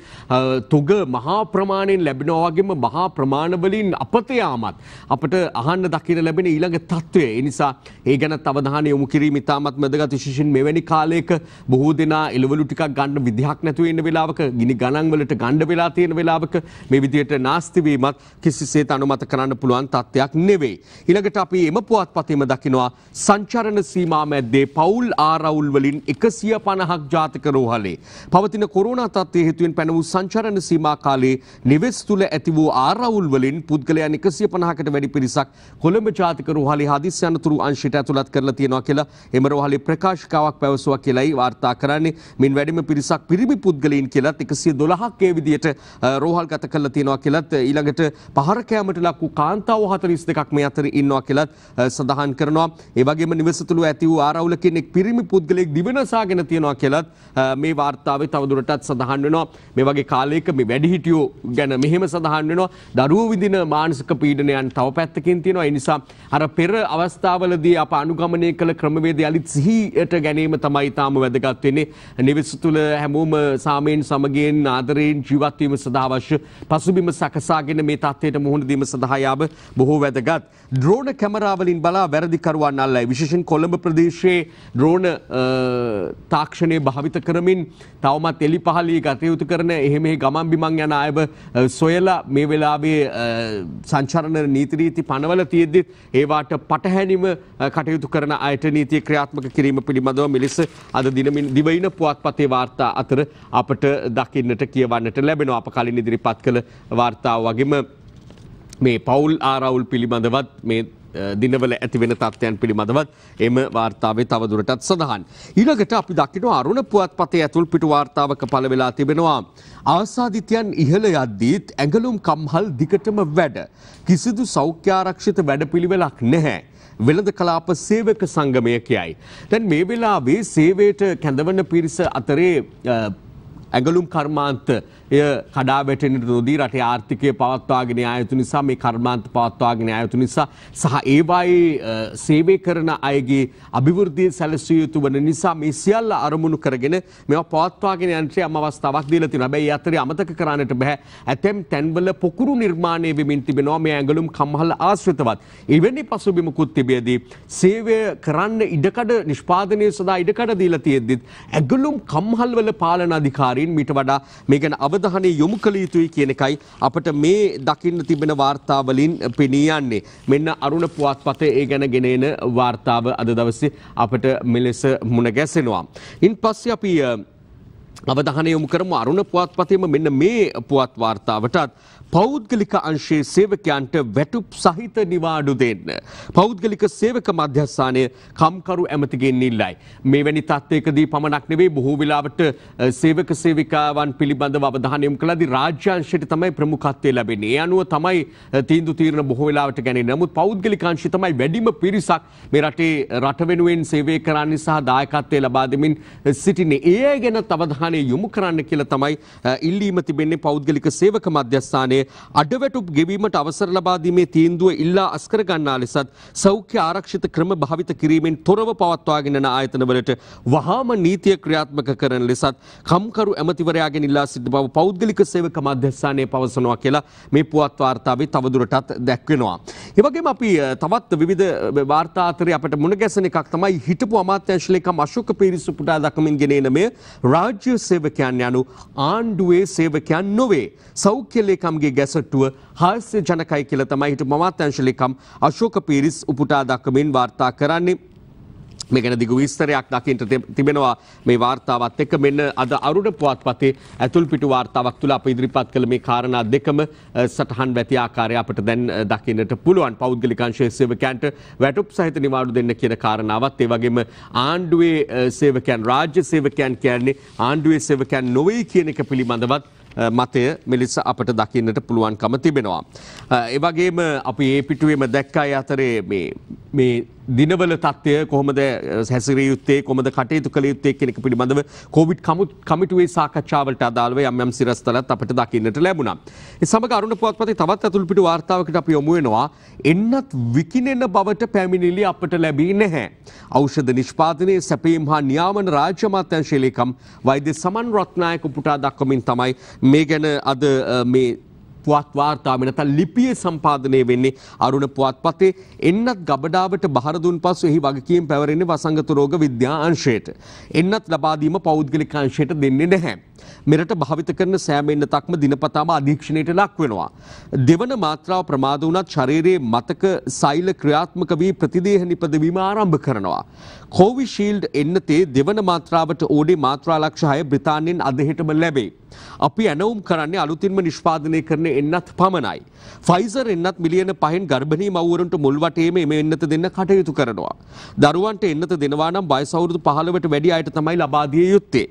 තොග මහා ප්‍රමාණයෙන් ලැබෙනවා වගේම මහා ප්‍රමාණ වලින් අපතේ ආමත් අපිට අහන්න දකින්න ලැබෙන ඊළඟ තත්ත්වය. ඒ නිසා ඒ ගැන අවධානය යොමු කිරීම ඉතාමත් වැදගත් විශේෂයෙන් මෙවැනි කාලයක බොහෝ දෙනා එළවලු ටිකක් ගන්න විදිහක් නැතුව ඉන්න වෙලාවක ගිනි ගණන් වලට ගන්න වෙලා තියෙන වෙලාවක මේ විදියට නාස්තිවීමත් කිසිසේත් අනුමත කරන්න පුළුවන් තත්ත්වයක් නෙවෙයි. ඊළඟට අපි එම පුවත්පතේම දකිනවා සංචරණ සීමා මැද්දේ පවුල් ආරවුල් වලින් 150ක් ජාතික රෝහලේ පවතින කොරෝනා තත්ත්වය හේතුවෙන් පැන වූ සංචරණ සීමා කාලේ නිවෙස් තුල ඇති වූ ආරවුල් වලින් පුද්ගලයන් 150කට වැඩි පිරිසක් කොළඹ ජාතික රෝහලේ හදිසි අනතුරු අංශයට ඇතුළත් කරලා තියෙනවා කියලා එම රෝහලේ ප්‍රකාශකාවක් පැවසුවා කියලායි වාර්තා කරන්නේ. මින් වැඩිම පිරිසක් පිරිමි පුද්ගලයන් කියලත් 112ක් ඒ විදියට රෝහල් ගත කරලා තියෙනවා කියලත් ඊළඟට පහර කෑමට ලක් වූ කාන්තාව 42ක් මේ අතර ඉන්නවා කියලත් සඳහන් කරනවා. ඒ වගේම නිවස තුළ ඇති වූ ආරවුලකින් එක් පිරිමි පුද්ගලයෙක් දිවනසාගෙන තියෙනවා කියලත් මේ වාර්තාවේ තවදුරටත් සඳහන් වෙනවා. මේ වගේ කාලයක මේ වැඩිහිටියෝ ගැන මෙහෙම සඳහන් වෙනවා. දරුවෝ විඳින මානසික පීඩනයන් තව පැත්තකින් තියෙනවා. ඒ නිසා අර පෙර අවස්ථාවලදී අප අනුගමනය කළ ක්‍රමවේද යළිත් සිහියට ගැනීම තමයි තාම වැදගත් වෙන්නේ. නිවස තුළ හැමෝම සාමයෙන් සමගියෙන් ආදරයෙන් ජීවත් වීම සඳහා අවශ්‍ය පසු පසුබිම සකසාගෙන මේ තත්ත්වයට මුහුණ දීම සඳහා යාබ බොහෝ වැදගත්. ඩ්‍රෝන කැමරාවලින් බලා වැරදිකරුවන් අල්ලයි. විශේෂයෙන් කොළඹ ප්‍රදේශයේ ඩ්‍රෝන තාක්ෂණය භාවිත කරමින් තවමත් එලි පහලී ගතයුතු කරන එහෙම ගමන් බිමන් යන අයව සොයලා මේ වෙලාවේ සංචරණ නීතිරීති පනවල තියෙද්දිත් ඒවාට පටහැනිම කටයුතු කරන අයට නීතිය ක්‍රියාත්මක කිරීම පිළිබඳව මිලිස අද දිනමින් දිවයින පුවත්පතේ වාර්තා අතර අපට දකින්නට කියවන්නට ලැබෙනවා අප කලින් ඉදිරිපත් කළ වාර්තාව වගේම මේ පවුල් ආරවුල් පිළිබඳවත් මේ දිනවල ඇතිවෙන තත්ත්වයන් පිළිබඳවත් එම වාර්තාවේ තවදුරටත් සඳහන්. ඊළඟට අපි දක්කිනවා අරුණ පුවත්පතේ ඇතුල් පිටු වාර්තාවක පළ වෙලා තිබෙනවා. ආසාධිතයන් ඉහළ යද්දීත් ඇඟලුම් කම්හල් දිකටම වැඩ. කිසිදු සෞඛ්‍යාරක්ෂිත වැඩපිළිවෙලක් නැහැ. වෙළඳ කලාප සේවක සංගමය කියයි. දැන් මේ වෙලාවේ සේවයට කැඳවන පිරිස අතරේ ඇගලුම් කර්මාන්ත එය කඩා වැටෙනට නොදී රටේ ආර්ථිකය පවත්වාගෙන ආයුතු නිසා මේ කර්මාන්ත පවත්වාගෙන ආයුතු නිසා සහ ඒවායේ සේවය කරන අයගේ අභිවෘද්ධිය සැලසිය යුතු වන නිසා මේ සියල්ල අරමුණු කරගෙන මෙවා පවත්වාගෙන යන්ත්‍රය අම අවස්ථාවක් දීලා තියෙනවා. හැබැයි අතරේ අමතක කරන්නට බෑ. ඇතැම් තැන්වල පොකුරු නිර්මාණය වෙමින් තිබෙනවා මේ ඇඟලුම් කම්හල ආශ්‍රිතවත්. එවැනි පසුබිමකුත් තිබියදී සේවය කරන්න ඉඩකඩ නිෂ්පාදනය සඳහා ඉඩකඩ දීලා තියෙද්දිත් ඇඟලුම් කම්හල්වල පාලන අධිකාරී අධිකාරීන් මීට වඩා මේ ගැන අවධානය යොමු කළ යුතුයි කියන එකයි අපට මේ දකින්න තිබෙන වාර්තාවලින් පෙනී යන්නේ. මෙන්න අරුණ පුවත්පතේ ඒ ගැන ගෙනෙන වාර්තාව අද දවසේ අපට මෙලෙස මුණ ගැසෙනවා. ඉන් පස්සේ අපි අවධානය යොමු කරමු අරුණ පුවත්පතේම මෙන්න මේ පුවත් වාර්තාවටත් පෞද්ගලික අංශයේ සේවකයන්ට වැටුප් සහිත නිවාඩු දෙන්න. පෞද්ගලික සේවක මධ්‍යස්ථානය කම්කරු ඇමතිගෙන් ඉල්ලයි. මේ වැනි තත්ත්වයකදී පමණක් නෙවෙයි බොහෝ වෙලාවට සේවක සේවිකාවන් පිළිබඳව අවධානයම් කළදී රාජ්‍යාංශයට තමයි ප්‍රමුඛත්වය ලැබෙන්නේ. ඒ අනුව තමයි තීන්දුව తీරන බොහෝ වෙලාවට ගැනෙන්නේ. නමුත් පෞද්ගලික අංශය තමයි වැඩිම පිරිසක් මේ රටේ රට වෙනුවෙන් සේවය කරන්නේ සහ දායකත්වය ලබා දෙමින් සිටින්නේ. ඒ ගැන අවධානය යොමු කරන්න කියලා තමයි ඉල්ලීම තිබෙන්නේ පෞද්ගලික සේවක මධ්‍යස්ථානයේ නිර්මාණය අඩවැටුප් ගෙවීමට අවසර ලබාදීමේ තීන්දුව ඉල්ලා අස්කර ගන්නා ලෙසත් සෞඛ්‍ය ආරක්ෂිත ක්‍රම භාවිත කිරීමෙන් තොරව පවත්වාගෙන යන ආයතනවලට වහාම නීතිය ක්‍රියාත්මක කරන ලෙසත් කම්කරු ඇමතිවරයාගෙන් ඉල්ලා සිට බව පෞද්ගලික සේවක මධ්‍යස්ථානය පවසනවා කියලා මේ පුවත් වාර්තාවේ තවදුරටත් දැක්වෙනවා. එවගේම අපි තවත් විවිධ වාර්තාතරය අපට මුණගැසන එකක් තමයි හිටපු අමාත්‍යංශලේකම් අශෝක පිරිසු පුටා දක්මින් ගෙනෙන මේ රාජ්‍ය සේවකයන් යනු ආණ්ඩුවේ සේවකයන් නොවේ. සෞඛ්‍ය ලේකම්ගේ ඔහුගේ ගැසට්ටුව හාස්‍ය ජනකයි කියල තමයි හිටු මමාත්‍යංශලිකම් අශෝක පිරිස් උපුටා දක්කමින් වාර්තා කරන්නේ. මේ ගැන දිගු විස්තරයක් දකින්ට තිබෙනවා මේ වාර්තාවත් එක්ක මෙන්න අද අරුණ පුවත්පතේ ඇතුල් පිටු වාර්තාවක් තුළ අප ඉදිරිපත් කළ මේ කාරණා දෙකම සටහන් වැති ආකාරය අපට දැන් දකින්නට පුළුවන් පෞද්ගලික අංශයේ සේවකයන්ට වැටුප් සහිත නිවාඩු දෙන්න කියන කාරණාවත් ඒ වගේම ආණ්ඩුවේ සේවකයන් රාජ්‍ය සේවකයන් කියන්නේ ආණ්ඩුවේ සේවකයන් නොවේ කියන එක පිළිබඳවත් මතය මෙලෙස අපට දකින්නට පුළුවන්කම තිබෙනවා. එවගේම අපි ඒ පිටුවම දැක්කයි අතරේ මේ දිනවල තත්ත්වය කොහොමද සැසිර යුත්තේ කොමද කටයුතු කළ යුත්තේ කෙනෙක පිළිබඳව කෝවිඩ් කමිටුවේ සාකච්ඡාවට අදාළව යම්යම් සිරස්තලත් අපට දකින්නට ලැබුණා. සමග අරුණ පුවත්පති තවත් ඇතුළපිට වාර්තාවකට අපි යොමුුවෙනවා එන්නත් විකිනෙන බවට පැමිණිලි අපට ලැබී නැහැ. අෞෂධ නිෂ්පාතනය සැපීම් හා නියාමන රාජ්‍ය මාත්‍යංශේලේකම් වෛද්‍ය සමන් රත්නායක පුටා දක්වමින් තමයි මේ ගැන අද මේ පුවත් වාර්තාව නැත ලිපියේ සම්පාදනය වෙන්නේ අරුණ පුවත්පතේ එන්නත් ගබඩාවට බහර දුන් පසු එහි වගකීම් පැවරෙන්නේ වසංගත රෝග විද්‍යා අංශයට. එන්නත් ලබා දීම පෞද්ගලික අංශයට දෙන්නේ නැහැ. මෙරට භාවිත කරන සෑම එන්නතක්ම දිනපතාම අධීක්ෂණයට ලක් වෙනවා. දෙවන මාත්‍රාව ප්‍රමාද වුණත් ශරීරයේ මතක සෛල ක්‍රියාත්මක වී ප්‍රතිදේහ නිපදවීම ආරම්භ කරනවා. කෝවිශීල්ඩ් එන්නතේ දෙවන මාත්‍රාවට ඕඩේ මාත්‍රා ලක්ෂහය බ්‍රතාන්යෙන් අදහෙටම ලැබේ. අපි ඇනවුම් කරන්නේ අලුතින්ම නිෂ්පාදනය කරන එන්නත් පමණයි. ෆයිසර් එන්නත් මිලියන පහෙන් ගර්භණී මවුවරන්ට මුල්වටේම එම එන්නත දෙන්න කටයුතු කරනවා. දරුවන්ට එන්නත දෙනවා නම් බයිසවුරුදු පහළවට වැඩි අයට තමයි ලබාදිය යුත්තේ.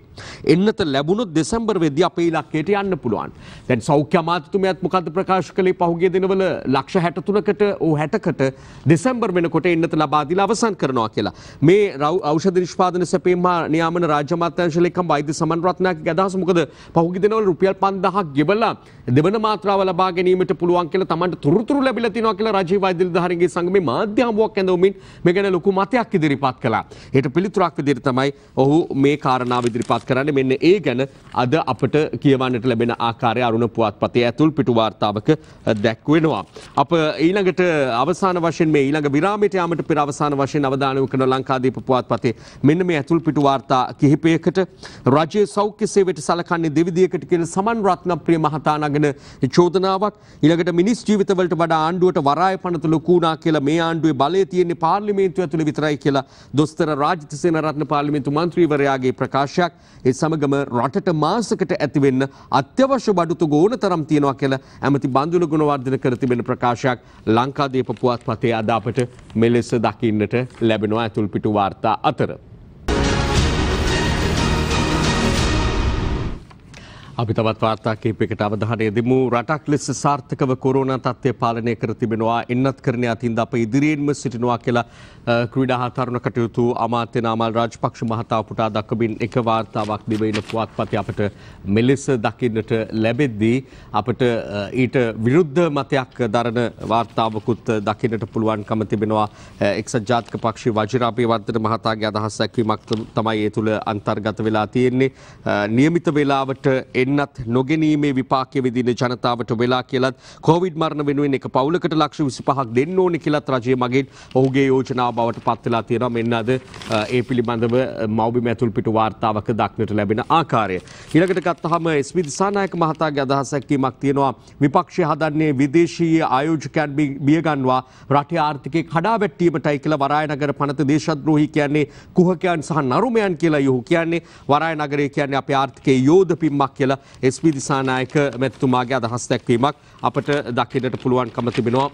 එන්නත ලැබුණොත් දෙසම්බර් වෙද්දී අපේ ඉලක්කයට යන්න පුළුවන්. දැන් සෞඛ්‍ය අමාත්‍යතුමයාත් මොකද්ද ප්‍රකාශ කළේ පහුගිය දිනවල ලක්ෂ 63කට ඕ 60කට දෙසැම්බර් වෙනකොට එන්නත ලබා දීලා අවසන් කරනවා කියලා. මේ මේ ෞෂධ නිෂ්පාදන සැපීම හා නියාමන රාජ්‍ය අමාත්‍යාංශ ලේකම් වෛද්‍ය සමන් රත්නායකගේ අදහස මොකද පහුගිය දිනවල රුපියල් 5000ක් ගෙවලා දෙවන මාත්‍රාව ලබා ගැනීමට පුළුවන් කියලා Tamanට තොරතුරු ලැබිලා තියෙනවා කියලා රජීව වෛද්‍ය නිලධාරීන්ගේ සංගමේ මාධ්‍ය හමුවක් ඇඳවමින් මේ ගැන ලොකු මතයක් ඉදිරිපත් කළා. ඒට පිළිතුරක් විදිහට තමයි ඔහු මේ කාරණාව ඉදිරිපත් කරන්නේ. මෙන්න ඒ ගැන අද අපට කියවන්නට ලැබෙන ආකාරය අරුණ පුවත්පතේ ඇතුල් පිටු වාර්තාවක දැක්වෙනවා. අප ඊළඟට අවසාන වශයෙන් මේ ඊළඟ විරාමයට යාමට පෙර අවසාන වශයෙන් අවධානය යොමු කරන ලංකාදීප කීප පුවත්පතේ මෙන්න මේ ඇතුල් පිටු වාර්තා කිහිපයකට රජයේ සෞඛ්‍ය සේවයට සලකන්නේ දෙවිදියකට කියන සමන් රත්නප්‍රිය මහතා නගන චෝදනාවක් ඊළඟට මිනිස් ජීවිතවලට වඩා ආණ්ඩුවට වරාය පනත ලොකු වුණා කියලා මේ ආණ්ඩුවේ බලය තියෙන්නේ පාර්ලිමේන්තුව ඇතුළේ විතරයි කියලා දොස්තර රාජිත සේනරත්න පාර්ලිමේන්තු මන්ත්‍රීවරයාගේ ප්‍රකාශයක් ඒ සමගම රටට මාසකට ඇතිවෙන්න අත්‍යවශ්‍ය බඩුතු ගෝන තරම් තියෙනවා කියලා ඇමති බන්දුල ගුණවර්ධන කර තිබෙන ප්‍රකාශයක් ලංකාදීප පුවත්පතේ අද අපට මෙලෙස දකින්නට ලැබෙනවා ඇතුල් පිටුවා වාර්තා අතර. අපි තවත් වාර්තා කීපයකට අවධානය දෙමු. රටක් ලෙස සාර්ථකව කොරෝනා තත්ත්වය පාලනය කර තිබෙනවා. එන්නත් කරණය අතින්ද අප ඉදිරියෙන්ම සිටිනවා කියලා ක්‍රීඩා හා තරුණ කටයුතු අමාත්‍ය නාමල් රාජපක්ෂ මහතා පුටා දක්වමින් එක වාර්තාවක් දිවයින පුවත්පතේ අපට මෙලෙස දකින්නට ලැබෙද්දී අපට ඊට විරුද්ධ මතයක් දරන වාර්තාවකුත් දකින්නට පුළුවන්කම තිබෙනවා එක්සත් ජාතික පක්ෂයේ වජිරාපේ වර්ධන මහතාගේ අදහස් දැක්වීමක් තමයි ඒ තුළ අන්තර්ගත වෙලා තියෙන්නේ නියමිත වේලාවට එන්නත් නොගැනීමේ විපාකය විඳින ජනතාවට වෙලා කියලත් කොවිඩ් මරණ වෙනුවෙන් එක පවුලකට ලක්ෂ 25ක් දෙන්න ඕනේ කියලත් රජය මගින් ඔහුගේ යෝජනාව බවට පත්වෙලා තියෙනවා මෙන්න අද ඒ පිළිබඳව මවබි මැතුල් පිට වාර්තාවක දක්නට ලැබෙන ආකාරය. ඉළඟට ගත්තහම ස්මි දිසානායක මහතාගේ අදහසැක්කීමක් තියෙනවා විපක්ෂය හදන්නේ විදේශීය ආයෝජකයන් බියගන්වා රටේ ආර්ථිකය කඩා වැට්ටීමටයි කියලා වරායනගර පනත දේශද්‍රෝහි කියන්නේ කුහකයන් සහ නරුමයන් කියලා යොහු කියන්නේ වරායනගරය කියන්නේ අපේ ආර්ථිකයේ යෝධ පිම්මක් කියලා ස්මි දිසානායක මැතිතුමාගේ අදහස් දැක්වීමක් අපට දකින්නට පුළුවන්කම තිබෙනවා.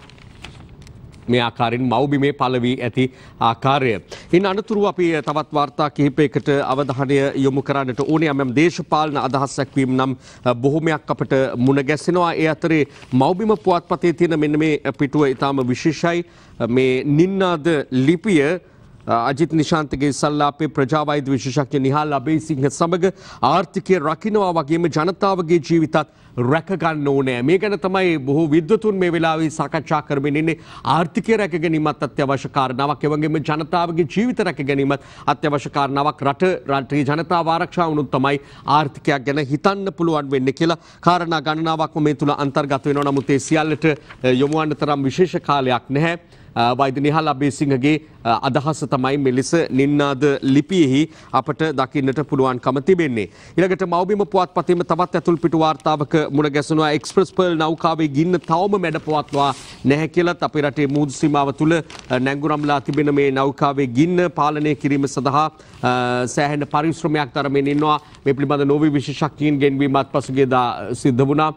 මේ ආකාරයෙන් මව්බිමේ පළවී ඇති ආකාරය. ඉන් අනතුරුව අපි තවත් වාර්තා කිහිපයකට අවධානය යොමු කරන්නට ඕනේ යම් දේශපාලන අදහස් දැක්වීම නම් බොහොමයක් අපට මුණ ගැසෙනවා. ඒ අතරේ මව්බිම පුවත්පතේ තියෙන මෙන්න මේ පිටුව ඊටාම විශේෂයි. මේ නින්නාද ලිපිය අජිත් නිශාන්තගේ සල්ලාපේ ප්‍රජාවෛද්‍ය විශේෂඥ නිහාල් අබේසිංහ සමග ආර්ථිකය රකිනවා වගේම ජනතාවගේ ජීවිතත් රැකගන්න ඕනෑ. මේ ගැන තමයි බොහෝ විද්වතුන් මේ වෙලාවේ සාකච්ඡා කරමින් ඉන්නේ. ආර්ථිකය රැක ගැනීමත් අත්‍යවශ්‍ය කාරණාවක්. ඒ වගේම ජනතාවගේ ජීවිත රැක ගැනීමත් අත්‍යවශ්‍ය කාරණාවක්. රට රටේ ජනතාව ආරක්ෂා වුණොත් තමයි ආර්ථිකයක් ගැන හිතන්න පුළුවන් වෙන්නේ කියලා කාරණා ගණනාවක්ම මේ තුල අන්තර්ගත වෙනවා. නමුත් ඒ සියල්ලට යොමු වන්න තරම් විශේෂ කාලයක් නැහැ. වෛද්‍ය නිහල් අබේසිංහගේ අදහස තමයි මෙලෙස නින්නාද ලිපියෙහි අපට දකින්නට පුළුවන්කම තිබෙන්නේ. ඊළඟට මව්බිම පුවත්පතේම තවත් ඇතුල් පිටු වාර්තාවක මුණ ගැසෙනවා එක්ස්ප්‍රස් පර්ල් නෞකාවේ ගින්න තවම මැඩ පවත්වා නැහැ කියලත් අපේ රටේ මුහුදු සීමාව තුළ නැංගුරම්ලා තිබෙන මේ නෞකාවේ ගින්න පාලනය කිරීම සඳහා සෑහෙන පරිශ්‍රමයක් තරමින් ඉන්නවා මේ පිළිබඳ නොවි විශේෂඥයින් ගෙන්වීමත් පසුගියදා සිද්ධ වුණා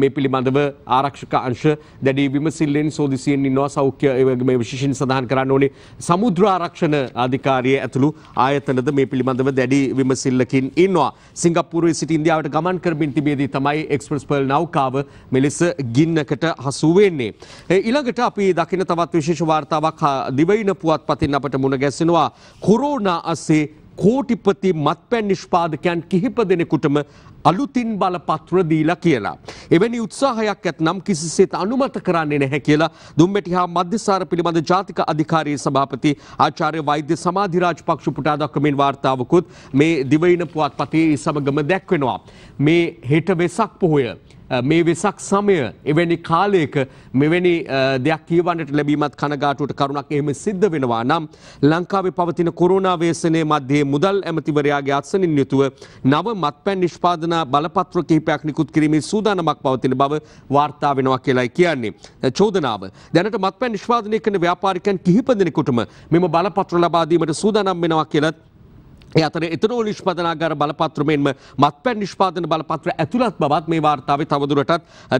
මේ පිළිබඳව ආරක්ෂක අංශ දැඩි විමසිල්ලෙන් සෝදිසියෙන් ඉන්නවා සෞඛ්‍ය මේ විශේෂින් සඳහන් කරන්න ඕනේ සමුද්‍ර ආරක්ෂණ අධිකාරිය ඇතුළු ආයතනද මේ පිළිබඳව දැඩි විමසිල්ලකින් ඉන්නවා. සිංගප්පූරුවේ සිට ඉන්දියාවට ගමන් කරමින් තිබේදී තමයි එක්ස්ප්‍රස් පර්ල් නෞකාව මෙලෙස ගින්නකට හසු වෙන්නේ. ඊළඟට අපි දකින තවත් විශේෂ වාර්තාවක් දිවයින පුවත්පතින් අපට මුණ ගැසෙනවා. කොරෝනා අසේ කෝටිපති මත්පැන් නිෂ්පාදකයන් කිහිප දෙනෙකුටම අලුතින් බලපත්‍ර දීලා කියලා. එවැනි උත්සාහයක් ඇත්නම් කිසිසේත් අනුමත කරන්නේ නැහැ කියලා දුම්මැටි හා මධ්‍යසාර පිළිබඳ ජාතික අධිකාරී සභාපති ආචාර්ය වෛද්‍ය සමාධිරාජ් පක්ෂ පුටා දක්වමින් වාර්තාවකුත් මේ දිවයින පුවත්පතේ සමගම දැක්වෙනවා. මේ හෙට වෙසක් පොහොය Uh, මේ වෙසක් සමය එවැනි කාලයක මෙවැනි uh, දෙයක් කියවන්නට ලැබීමත් කනගාටුවට කරුණක් එහෙම සිද්ධ වෙනවා නම් ලංකාවේ පවතින කොරෝනා ව්‍යසනයේ මැදේ මුදල් ඇමතිවරයාගේ අත්සනින් යුතුව නව මත්පැන් නිෂ්පාදන බලපත්‍ර කිහිපයක් නිකුත් කිරීමේ සූදානමක් පවතින බව වාර්තා වෙනවා කියලායි කියන්නේ. Uh, චෝදනාව දැනට මත්පැන් නිෂ්පාදනය කරන ව්‍යාපාරිකයන් කිහිප දෙනෙකුටම මෙම බලපත්‍ර ලබා දීමට සූදානම් වෙනවා කියලා යතන එතනෝ නිෂ්පදනාගාර බලපත්‍රමෙන්ම මත්පැන් නිෂ්පාදන බලපත්‍ර ඇතුළත් බවත් මේ වාර්තාවේ තවදුරටත්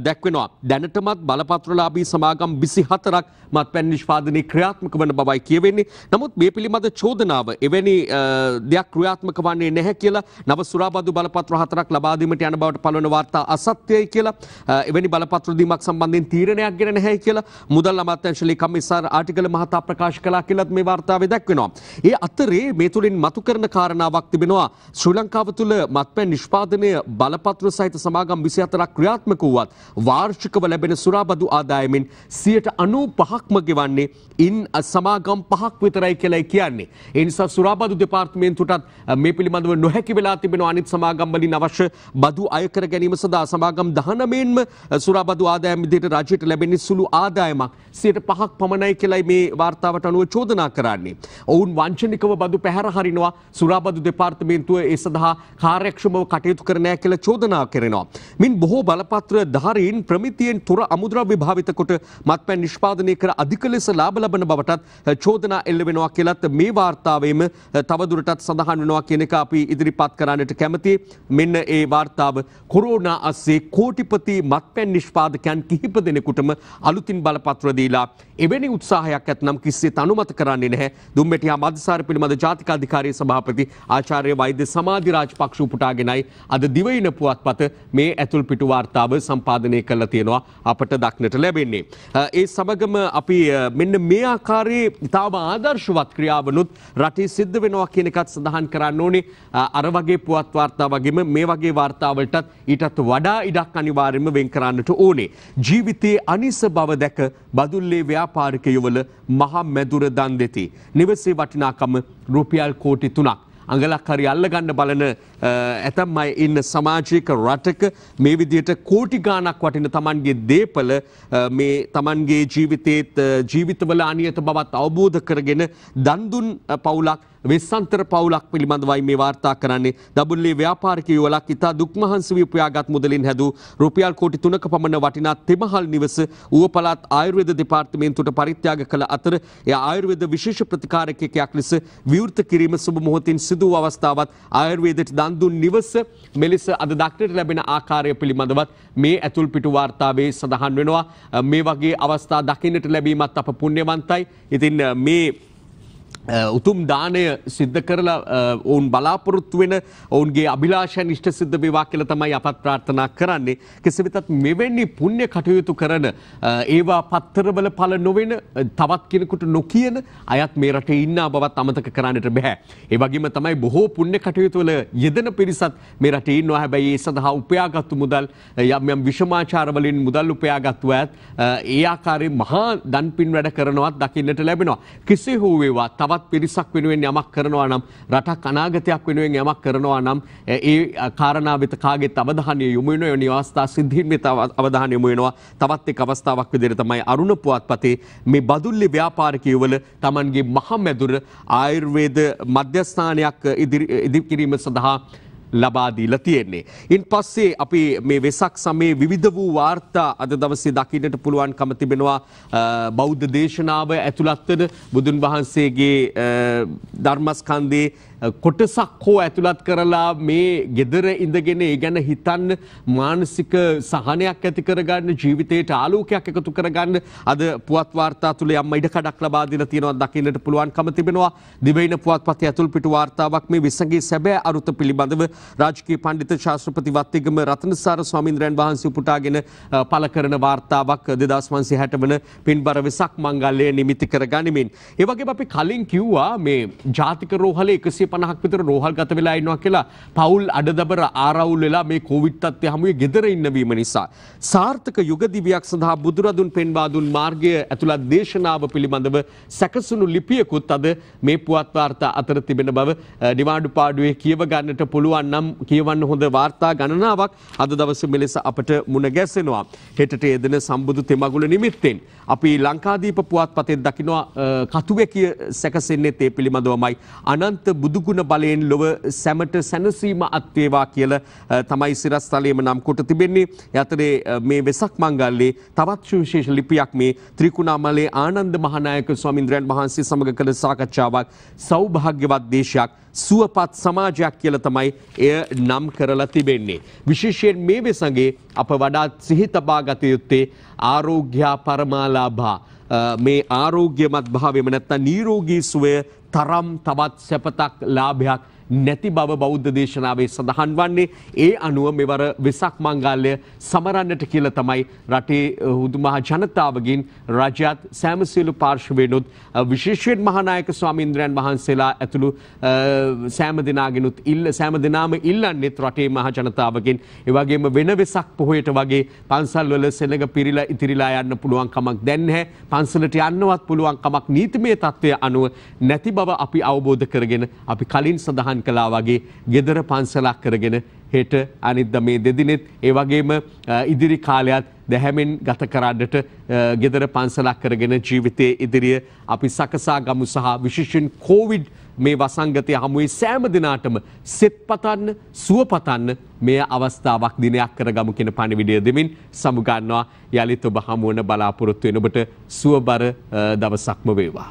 දැක්වෙනවා. දැනටමත් බලපත්‍රලාබී සමාගම් බිසි හතරක් මත්පැන් නිෂ්පාදනය ක්‍රියාත්මක වන බවයි කියවෙන්නේ. නමුත් මේ පිළිබඳ චෝදනාව එවැනි දෙයක් ක්‍රියාත්මක වන්නේ නැහැ කියලා නව සුරාබදු බලපත්‍ර හතරක් ලබාදීමට යන බවට පලවන වාර්තා අසත්‍යයි කියලා එවැනි බලපත්‍ර දීමක් සම්බන්ධයෙන් තීරණයක් ගෙන නැහැ කියලා මුදල් අමාත්‍යංශලේ කමිසාර ආටිගල මහතා ප්‍රකාශ කළා කියලත් මේ වාර්තාවේ දැක්වෙනවා. ඒ අතරේ මේ තුලින් මතු කරන කාරණාවක් තිබෙනවා ශ්‍රී ලංකාව තුළ මත්පැන් නිෂ්පාදනය බලපත්‍ර සහිත සමාගම් 24ක් ක්‍රියාත්මක වුවත් වාර්ෂිකව ලැබෙන සුරාබදු ආදායමෙන් 95%ක්ම ගෙවන්නේ ඉන් සමාගම් පහක් විතරයි කියලායි කියන්නේ. ඒ නිසා සුරාබදු දෙපාර්තමේන්තුවටත් මේ පිළිබඳව නොහැකි වෙලා තිබෙනවා අනිත් සමාගම් වලින් අවශ්‍ය බදු අය කර ගැනීම සඳහා සමාගම් 19න්ම සුරාබදු ආදායම් විදිහට රජයට ලැබෙන සුළු ආදායමක් 5%ක් පමණයි කියලායි මේ වාර්තාවට අනුව චෝදනා කරන්නේ. ඔවුන් වංචනිකව බදු පැහැර හරිනවා මුරාබදු දෙපාර්තමේන්තුව ඒ සඳහා කාර්යක්ෂමව කටයුතු කරනෑ කියලා චෝදනා කරනවා. මින් බොහෝ බලපත්‍ර ධාරීන් ප්‍රමිතියෙන් තුර අමුද්‍රව්‍ය භාවිත කොට මත්පැන් නිෂ්පාදනය කර අධික ලෙස ලාභ ලබන බවටත් චෝදනා එල්ල වෙනවා කියලත් මේ වාර්තාවේම තවදුරටත් සඳහන් වෙනවා කියන එක අපි ඉදිරිපත් කරන්නට කැමති. මෙන්න ඒ වාර්තාව කොරෝනා අස්සේ කෝටිපති මත්පැන් නිෂ්පාදකයන් කිහිප දෙනෙකුටම අලුතින් බලපත්‍ර දීලා එවැනි උත්සාහයක් ඇතනම් කිසිසේත් අනුමත කරන්නේ නැහැ. දුම්මැටියා මද්සාර පිළිබඳ ජාතික අධිකාරියේ සභාපති අග්‍රාධිපති ආචාර්ය වෛද්‍ය සමාධි රාජපක්ෂ උපුටාගෙනයි අද දිවයින පුවත්පත මේ ඇතුල් පිටු වාර්තාව සම්පාදනය කරලා තියෙනවා අපට දක්නට ලැබෙන්නේ. ඒ සමගම අපි මෙන්න මේ ආකාරයේ ඉතාම ආදර්ශවත් ක්‍රියාවනුත් රටේ සිද්ධ වෙනවා කියන එකත් සඳහන් කරන්න ඕනේ. අර වගේ පුවත් වාර්තා වගේම මේ වගේ වාර්තාවලටත් ඊටත් වඩා ඉඩක් අනිවාර්යයෙන්ම වෙන් කරන්නට ඕනේ. ජීවිතයේ අනිස බව දැක බදුල්ලේ ව්‍යාපාරිකයවල මහා මැදුර දන් දෙති. නිවසේ වටිනාකම රුපියල් කෝටි තුනක්. අඟලක් හරි අල්ලගන්න බලන ඇතම් අය ඉන්න සමාජයක රටක මේ විදියට කෝටි ගාණක් වටින තමන්ගේ දේපල මේ තමන්ගේ ජීවිතේත් ජීවිතවල අනියත බවත් අවබෝධ කරගෙන දන්දුන් පවුලක් වෙස්සන්තර පවුලක් පිළිබඳවයි මේ වාර්තා කරන්නේ. දඹුල්ලේ ව්‍යාපාරික යුවලක් ඉතා දුක්මහන්සි වී උපයාගත් මුදලින් හැදූ රුපියල් කෝටි 3ක පමණ වටිනා තෙමහල් නිවස ඌව පළාත් ආයුර්වේද දෙපාර්තමේන්තුවට පරිත්‍යාග කළ අතර එය ආයුර්වේද විශේෂ ප්‍රතිකාරකයක් ලෙස විවෘත කිරීම සුබ මොහොතින් සිදු වූ අවස්ථාවත් ආයුර්වේදයට දන් දුන් නිවස මෙලෙස අද දක්නට ලැබෙන ආකාරය පිළිබඳවත් මේ ඇතුල් පිටු වාර්තාවේ සඳහන් වෙනවා. මේ වගේ අවස්ථා දකින්නට ලැබීමත් අප පුණ්‍යවන්තයි. ඉතින් මේ උතුම් දානය සිද්ධ කරලා ඔවුන් බලාපොරොත්තු වෙන ඔවුන්ගේ අභිලාෂයන් ඉෂ්ට සිද්ධ වේවා කියලා තමයි අපත් ප්‍රාර්ථනා කරන්නේ. කෙසේ වෙතත් මෙවැනි පුණ්‍ය කටයුතු කරන ඒවා පත්තරවල පළ නොවන තවත් කෙනෙකුට නොකියන අයත් මේ රටේ ඉන්න බවත් අමතක කරන්නට බෑ. ඒ වගේම තමයි බොහෝ පුණ්‍ය කටයුතු වල යෙදෙන පිරිසත් මේ රටේ ඉන්නවා. හැබැයි ඒ සඳහා උපයාගත්තු මුදල් යම් යම් විෂමාචාර වලින් මුදල් උපයාගත්තු අයත් ඒ ආකාරයේ මහා දන්පින් වැඩ කරනවත් දකින්නට ලැබෙනවා. කෙසේ හෝ වේවා තවත් පිරිසක් වෙනුවෙන් යමක් කරනවා නම් රටක් අනාගතයක් වෙනුවෙන් යමක් කරනවා නම් ඒ කාරණා වෙත කාගෙත් අවධානය යොමු වෙනවා එවැනි අවස්ථා සිද්ධීන් වෙත අවධානය යොමු වෙනවා තවත් එක් අවස්ථාවක් විදිහට තමයි අරුණ පුවත්පතේ මේ බදුල්ලි ව්‍යාපාරිකයවල Tamanගේ මහමැදුර ආයුර්වේද මධ්‍යස්ථානයක් ඉදිරි කිරීම සඳහා ලබාදීල තියෙන්නේ. ඉන් පස්සේ අපි මේ වෙසක් සමේ විවිධ වූ වාර්තා අද දවසේ දකින්නට පුළුවන් කම තිබෙනවා බෞද්ධ දේශනාව ඇතුළත්වන බුදුන් වහන්සේගේ ධර්මස්කන්දේ කොටසක් හෝ ඇතුළත් කරලා මේ ගෙදර ඉඳගෙන ඒ ගැන හිතන්න මානසික සහනයක් ඇති කරගන්න ජීවිතයට ආලෝකයක් එකතු කරගන්න අද පුවත් වාර්තා තුළ යම් ඉඩ කඩක් ලබා දීලා තියෙනවා දකින්නට පුළුවන්කම තිබෙනවා දිවයින පුවත්පතේ ඇතුල් පිටු වාර්තාවක් මේ විසඟේ සැබෑ අරුත පිළිබඳව රාජකීය පඬිතු ශාස්ත්‍රපති වත්තිගම රතනසාර ස්වාමීන්ද්‍රයන් වහන්සේ උපුටාගෙන පළ කරන වාර්තාවක් 2960 වන පින්බර වෙසක් මංගල්‍යය නිමිති කරගනිමින් ඒ වගේම අපි කලින් කිව්වා මේ ජාතික රෝහලේ 100 පනහක් විතර රෝහල් ගත වෙලා ඉන්නවා කියලා පවුල් අඩදබර ආරවුල් වෙලා මේ කෝවිට්තත්ය හමුවේ ගෙදර ඉන්නවීම නිසා. සාර්ථක යුගදිවියක් සඳහා බුදුරදුන් පෙන්වාදුන් මාර්ගය ඇතුළත් දේශනාව පිළිබඳව සැකසුණු ලිපියකුත් අද මේ පුවත්වාර්තා අතර තිබෙන බව නිවාඩු පාඩුවේ කියව ගන්නට පුළුවන් නම් කියවන්න හොඳ වාර්තා ගණනාවක් අද දවස මෙලෙස අපට මුණ ගැසෙනවා. හෙටට එදෙන සම්බුදු තෙමගුල නිමිත්තෙන්. අපි ලංකාදීප පුවත් පතෙන් දකිනවා කතුවැකිය සැකසෙන්නේ ඒ පිළිබඳවමයි. අනන්ත බුදු දුගුණ බලයෙන් ලොව සැමට සැනසීම අත්වේවා කියල තමයි සිරස්තලයම නම් කොට තිබෙන්නේ. යතරේ මේ වෙසක් මංගල්ලේ තවත් විශේෂ ලිපියක් මේ ත්‍රිකුණාමලේ ආනන්ද මහනායක ස්වාමින්ද්‍රයන් වහන්සේ සමඟ කළ සාකච්ඡාවක් සෞභාග්‍යවත් දේශයක් සුවපත් සමාජයක් කියල තමයි එය නම් කරලා තිබෙන්නේ. විශේෂයෙන් මේ වෙසගේ අප වඩාත් සිහිතබාගත යුත්තේ ආරෝග්‍යා පරමාලාභා. මේ ආරෝග්‍යමත් භාවයම නැත්තා නීරෝගී සුවය තරම් තවත් සැපතක් ලාභයක් නැති බව බෞද්ධ දේශනාවේ සඳහන් වන්නේ ඒ අනුව මෙවර වෙසක් මංගල්‍ය සමරන්නට කියල තමයි රටේ හුදුමහ ජනතාවගින් රජාත් සෑමසිලු පාර්ශවයනුත් විශේෂයෙන් මහනායක ස්වාමීන්ද්‍රයන් වහන්සේලා ඇතුළු සෑම දෙනාගෙනුත් ඉල්ල සෑම දෙනාම ඉල්ලන්නෙත් රටේ මහ ජනතාවගෙන් එවගේම වෙන වෙසක් පොහොයට වගේ පන්සල්වල සෙනඟ පිරිලා ඉතිරිලා යන්න පුළුවන් කමක් දැන්හැ පන්සලට යන්නවත් පුළුවන් කමක් නීතිමය තත්ත්වය අනුව නැති බව අපි අවබෝධ කරගෙන අපි කලින් සඳහන් සඳහන් කලා වගේ ගෙදර පන්සලක් කරගෙන හෙට අනිද්ද මේ දෙදිනෙත් ඒ වගේම ඉදිරි කාලයත් දැහැමෙන් ගත කරන්නට ගෙදර පන්සලක් කරගෙන ජීවිතයේ ඉදිරිය අපි සකසා ගමු සහ විශේෂයෙන් කෝවිඩ් මේ වසංගතය හමුවේ සෑම දිනාටම සෙත් පතන්න සුව පතන්න මේ අවස්ථාවක් දිනයක් කරගමු කියන පණිවිඩය දෙමින් සමුගන්නවා යළිත් ඔබ හමුවන බලාපොරොත්තු වෙන ඔබට සුවබර දවසක්ම වේවා